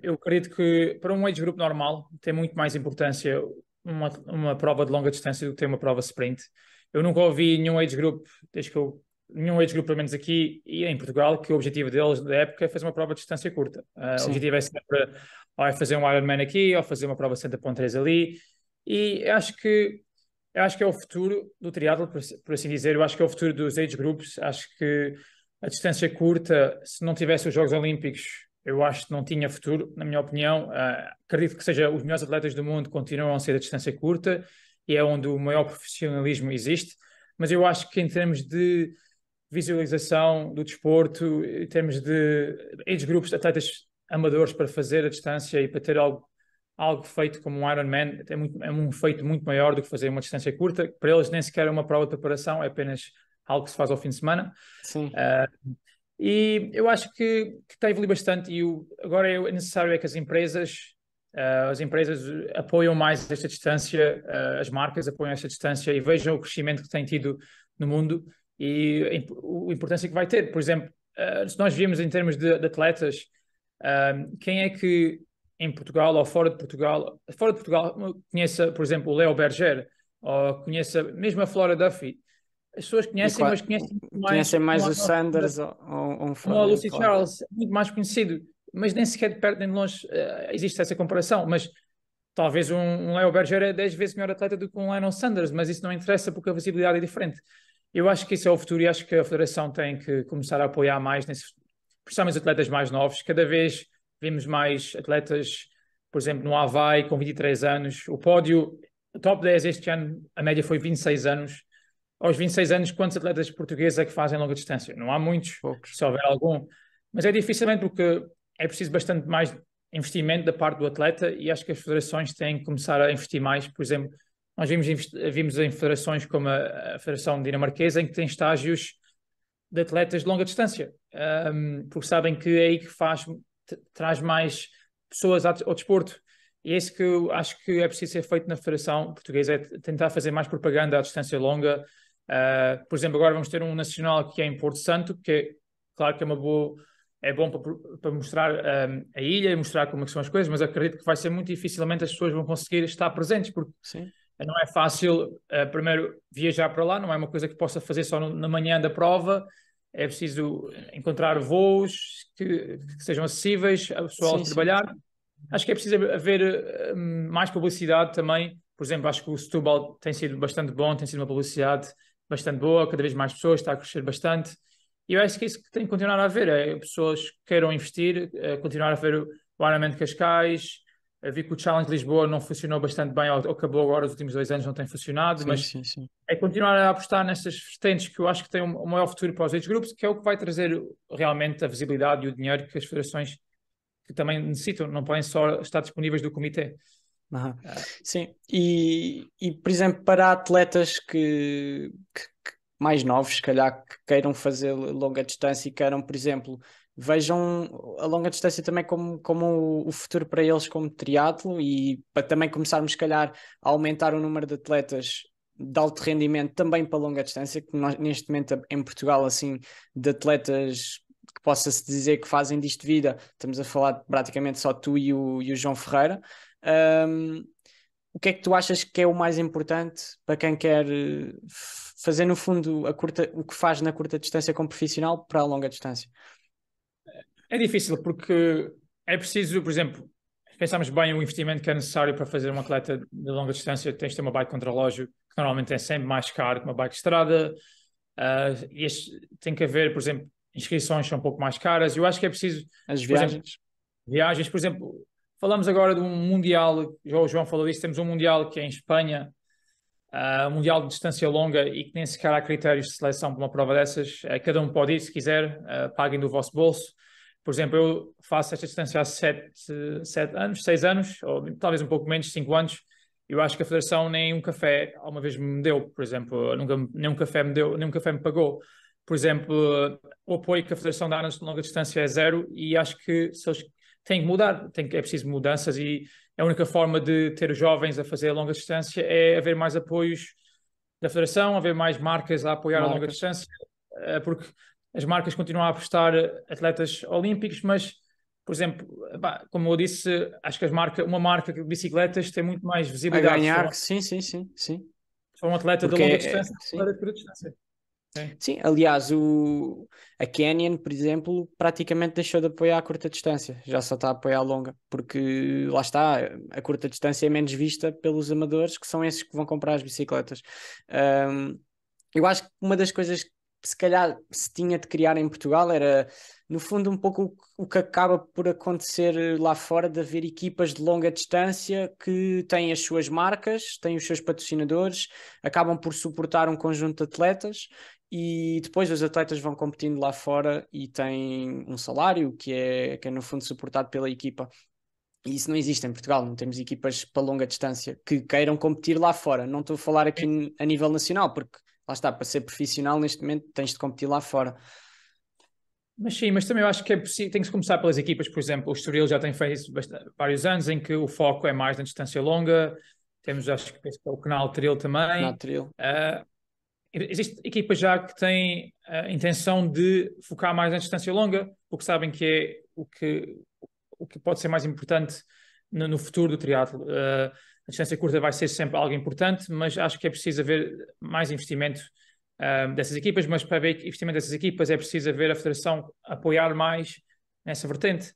Speaker 1: eu acredito que para um age group normal tem muito mais importância uma, uma prova de longa distância do que ter uma prova sprint. Eu nunca ouvi nenhum age group, desde que eu nenhum age grupo, pelo menos aqui e em Portugal, que o objetivo deles da época é fazer uma prova de distância curta. Uh, o objetivo é sempre ou é fazer um Ironman aqui, ou fazer uma prova 70.3 ali, e acho que acho que é o futuro do triatlo, por, assim, por, assim dizer, eu acho que é o futuro dos age groups, acho que a distância curta, se não tivesse os Jogos Olímpicos, eu acho que não tinha futuro, na minha opinião. Uh, acredito que seja os melhores atletas do mundo continuam a ser da distância curta e é onde o maior profissionalismo existe, mas eu acho que em termos de visualização do desporto, em termos de age grupos atletas amadores para fazer a distância e para ter algo, algo feito como um Ironman, é, muito, é um feito muito maior do que fazer uma distância curta. Para eles, nem sequer é uma prova de preparação, é apenas algo que se faz ao fim de semana. Sim. Uh, e eu acho que, que está bastante e o, agora é, é necessário é que as empresas uh, as empresas apoiam mais esta distância, uh, as marcas apoiam esta distância e vejam o crescimento que tem tido no mundo e a importância que vai ter. Por exemplo, ah, se nós vimos em termos de, de atletas, ah, quem é que em Portugal ou fora de Portugal, fora de Portugal, conheça, por exemplo, o Leo Berger, ou conheça mesmo a Flora Duffy. As pessoas conhecem, qual, mas conhecem mais, conhecem mais o Sanders ou, um Flora. Ou a Lucy claro. Charles, é muito mais conhecido, mas nem sequer de perto nem de longe uh, existe essa comparação. Mas talvez um, um Leo Berger é 10 vezes melhor atleta do que um Lionel Sanders, mas isso não interessa porque a visibilidade é diferente. Eu acho que isso é o futuro e acho que a federação tem que começar a apoiar mais, nesse, os atletas mais novos. Cada vez vemos mais atletas, por exemplo, no Havaí, com 23 anos. O pódio, top 10 este ano, a média foi 26 anos. Aos 26 anos, quantos atletas portugueses é que fazem longa distância? Não há muitos, Poucos. se houver algum. Mas é dificilmente porque é preciso bastante mais investimento da parte do atleta e acho que as federações têm que começar a investir mais, por exemplo, nós vimos, vimos em federações como a, a Federação Dinamarquesa, em que tem estágios de atletas de longa distância, um, porque sabem que é aí que faz, traz mais pessoas ao desporto. E é isso que eu acho que é preciso ser feito na Federação Portuguesa, é tentar fazer mais propaganda à distância longa. Uh, por exemplo, agora vamos ter um nacional que é em Porto Santo, que é, claro que é uma boa é bom para, para mostrar um, a ilha, mostrar como é são as coisas, mas acredito que vai ser muito dificilmente as pessoas vão conseguir estar presentes, porque Sim. Não é fácil, eh, primeiro, viajar para lá, não é uma coisa que possa fazer só na manhã da prova. É preciso encontrar voos que, que sejam acessíveis ao pessoal sim, trabalhar. Sim. Acho que é preciso haver eh, mais publicidade também. Por exemplo, acho que o Setúbal tem sido bastante bom, tem sido uma publicidade bastante boa, cada vez mais pessoas, está a crescer bastante. E eu acho que é isso que tem que continuar a haver, é pessoas que queiram investir, eh, continuar a ver o Ironman de Cascais, Vi que o Challenge Lisboa não funcionou bastante bem, ou acabou agora, os últimos dois anos não tem funcionado, sim, mas sim, sim. é continuar a apostar nestas vertentes que eu acho que têm um maior futuro para os outros grupos, que é o que vai trazer realmente a visibilidade e o dinheiro que as federações que também necessitam, não podem só estar disponíveis do comitê. Uhum.
Speaker 2: Sim, e, e por exemplo, para atletas que, que, que mais novos, se calhar, que queiram fazer longa distância e queiram, por exemplo, vejam a longa distância também como, como o futuro para eles como triatlo e para também começarmos, se calhar, a aumentar o número de atletas de alto rendimento também para longa distância, que nós, neste momento em Portugal, assim, de atletas que possa-se dizer que fazem disto vida, estamos a falar praticamente só tu e o, e o João Ferreira. Um, o que é que tu achas que é o mais importante para quem quer eh, fazer, no fundo, a curta, o que faz na curta distância como profissional para a longa distância?
Speaker 1: É difícil porque é preciso, por exemplo, pensarmos bem o investimento que é necessário para fazer um atleta de longa distância, tens de ter uma bike contra relógio, que normalmente é sempre mais caro que uma bike de estrada. Uh, e este, tem que haver, por exemplo, inscrições são um pouco mais caras. Eu acho que é preciso. As viagens. exemplo, viagens, por exemplo, falamos agora de um Mundial, o João falou isso, temos um Mundial que é em Espanha, uh, Mundial de distância longa e que nem sequer há critérios de seleção para uma prova dessas. Uh, cada um pode ir se quiser, uh, paguem do vosso bolso por exemplo, eu faço esta distância há sete, sete anos, seis anos, ou talvez um pouco menos, cinco anos. Eu acho que a federação nem um café alguma vez me deu, por exemplo, nunca, nem um café me deu, nem um café me pagou. Por exemplo, o apoio que a federação dá na longa distância é zero e acho que se eles têm que mudar, tem, é preciso mudanças e a única forma de ter os jovens a fazer a longa distância é haver mais apoios da federação, haver mais marcas a apoiar a longa distância, eh, porque as marcas continuam a apostar atletas olímpicos, mas, por exemplo, como eu disse, acho que as marcas, uma marca de bicicletas tem muito mais visibilidade. A ganhar, sim, sim, sim, sim. Se um atleta Porque, de longa é- distância, é, atleta de distância.
Speaker 2: Sim. sim, aliás, o, a Canyon, por exemplo, praticamente deixou de apoiar a curta distância, já só está a apoiar a longa, porque lá está, a curta distância é menos vista pelos amadores, que são esses que vão comprar as bicicletas. Um, eu acho que uma das coisas se calhar se tinha de criar em Portugal era, no fundo, um pouco o, que acaba por acontecer eh, lá fora, de haver equipas de longa distância que têm as suas marcas, têm os seus patrocinadores, acabam por suportar um conjunto de atletas e depois os atletas vão competindo lá fora e têm um salário que é, que é no fundo, suportado pela equipa. E isso não existe em Portugal, não temos equipas para longa distância que queiram competir lá fora. Não estou a falar aqui a nível nacional, porque lá está, para ser profissional neste momento tens de competir lá fora.
Speaker 1: Mas sim, mas também eu acho que é possível, tem que começar pelas equipas, por exemplo, o Estoril já tem feito vários anos em que o foco é mais na distância longa, temos acho que é o canal Tril também. Canal Uh, existe equipas já que têm a ah, intenção de focar mais na distância longa, porque sabem que é o que, o que pode ser mais importante no, no futuro do triatlo. Uh, a distância curta vai ser sempre algo importante, mas acho que é preciso haver mais investimento ah, dessas equipas, mas para haver investimento dessas equipas é preciso haver a federação apoiar mais nessa vertente.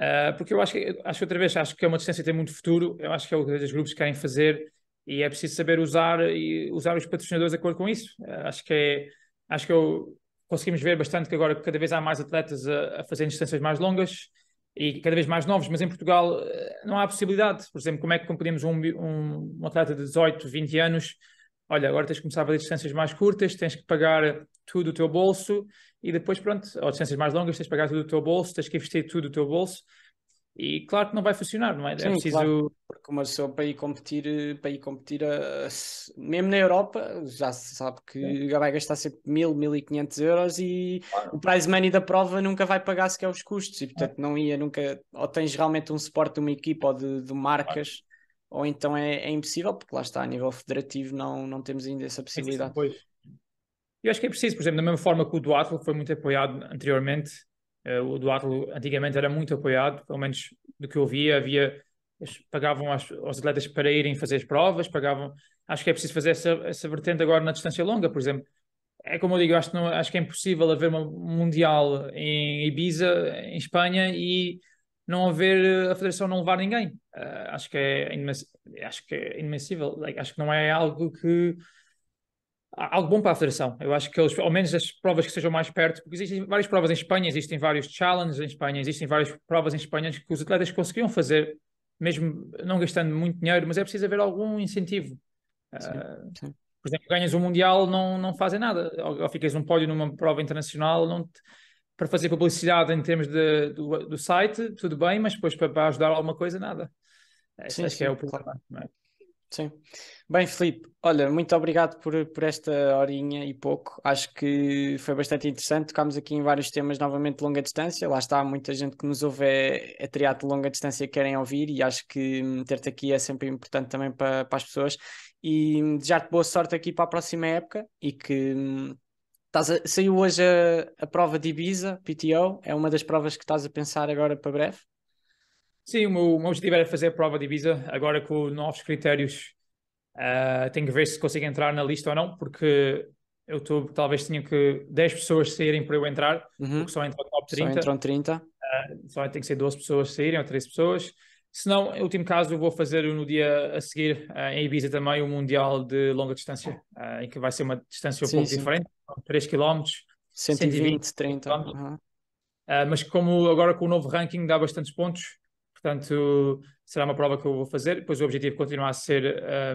Speaker 1: Uh, porque eu acho que, acho que outra vez, acho que é uma distância que tem muito futuro, eu acho que é o que os grupos querem fazer e é preciso saber usar e usar os patrocinadores de acordo com isso. Uh, acho que é, acho que eu, conseguimos ver bastante que agora cada vez há mais atletas a, a fazer distâncias mais longas, e cada vez mais novos, mas em Portugal eh, não há possibilidade. Por exemplo, como é que competimos um, um, uma atleta de 18, 20 anos? Olha, agora tens de começar a fazer distâncias mais curtas, tens que pagar tudo do teu bolso e depois, pronto, ou distâncias mais longas, tens de pagar tudo do teu bolso, tens que investir tudo do teu bolso. E claro que não vai funcionar, não é? é sim, é preciso. Claro,
Speaker 2: porque uma pessoa para ir competir, para ir competir a... mesmo na Europa, já se sabe que já vai gastar sempre mil, mil e quinhentos euros e claro. o prize money da prova nunca vai pagar sequer os custos e é. portanto não ia nunca. Ou tens realmente um suporte de uma equipa ou de, de marcas. Claro. Ou então é, é, impossível, porque lá está, a nível federativo não, não temos ainda essa
Speaker 1: possibilidade. pois. Eu acho que é preciso, por exemplo, da mesma forma que o Duatlo foi muito apoiado anteriormente, eh, o Duarte antigamente era muito apoiado, pelo menos do que eu via, havia eles pagavam aos, aos, atletas para irem fazer as provas, pagavam. Acho que é preciso fazer essa, essa vertente agora na distância longa, por exemplo. É como eu digo, acho que, não, acho que é impossível haver um mundial em Ibiza, em Espanha, e não haver eh, a federação não levar ninguém. Uh, acho que é acho que é Like, acho que não é algo que algo bom para a federação. Eu acho que eles, ao menos as provas que sejam mais perto, porque existem várias provas em Espanha, existem vários challenges em Espanha, existem várias provas em Espanha que os atletas conseguiam fazer, mesmo não gastando muito dinheiro, mas é preciso haver algum incentivo. Ah, sim, sim. Uh, por exemplo, ganhas um Mundial, não, não fazem nada. Ou, ou ficas um pódio numa prova internacional, não te, para fazer publicidade em termos de, do, do site, tudo bem, mas depois para, para ajudar alguma coisa, nada. É, sim, acho sim, que é o problema. Claro. Sim. Bem, Filipe, olha, muito obrigado por,
Speaker 2: por esta horinha e pouco. Acho que foi bastante interessante. Tocámos aqui em vários temas novamente de longa distância. Lá está, muita gente que nos ouve é, é triato de longa distância e querem ouvir, e acho que hum, ter-te aqui é sempre importante também para, para as pessoas. E hum, desejar-te boa sorte aqui para a próxima época e que hum, estás a, saiu hoje a, a prova de Ibiza, PTO, é uma das provas que estás a pensar agora para breve.
Speaker 1: Sim, o meu, objetivo era fazer a prova de divisa. Agora com novos critérios, uh, tenho que ver se consigo entrar na lista ou não, porque eu tô, talvez tinha que 10 pessoas saírem para eu entrar, uhum. porque só entram top 30. Só entram 30. Uh, ah, só tem que ser 12 pessoas saírem ou 13 pessoas. Se não, no último caso, eu vou fazer no dia a seguir uh, em Ibiza também o um Mundial de Longa Distância, uh, em que vai ser uma distância um sim, pouco sim. diferente, 3 km, 120, 120 30 km. Uhum. Uh, mas como agora com o novo ranking dá bastantes pontos, Portanto, será uma prova que eu vou fazer. Depois o objetivo continua a ser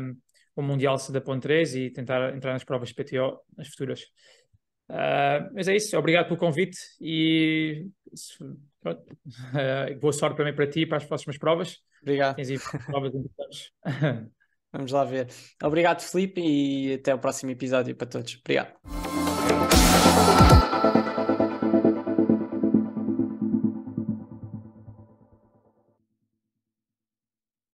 Speaker 1: um, o Mundial da Ponte 3 e tentar entrar nas provas PTO nas futuras. Uh, mas é isso, obrigado pelo convite e uh, boa sorte também para ti e para as próximas provas. Obrigado. provas
Speaker 2: Vamos lá ver. Obrigado, Felipe, e até o próximo episódio para todos. Obrigado.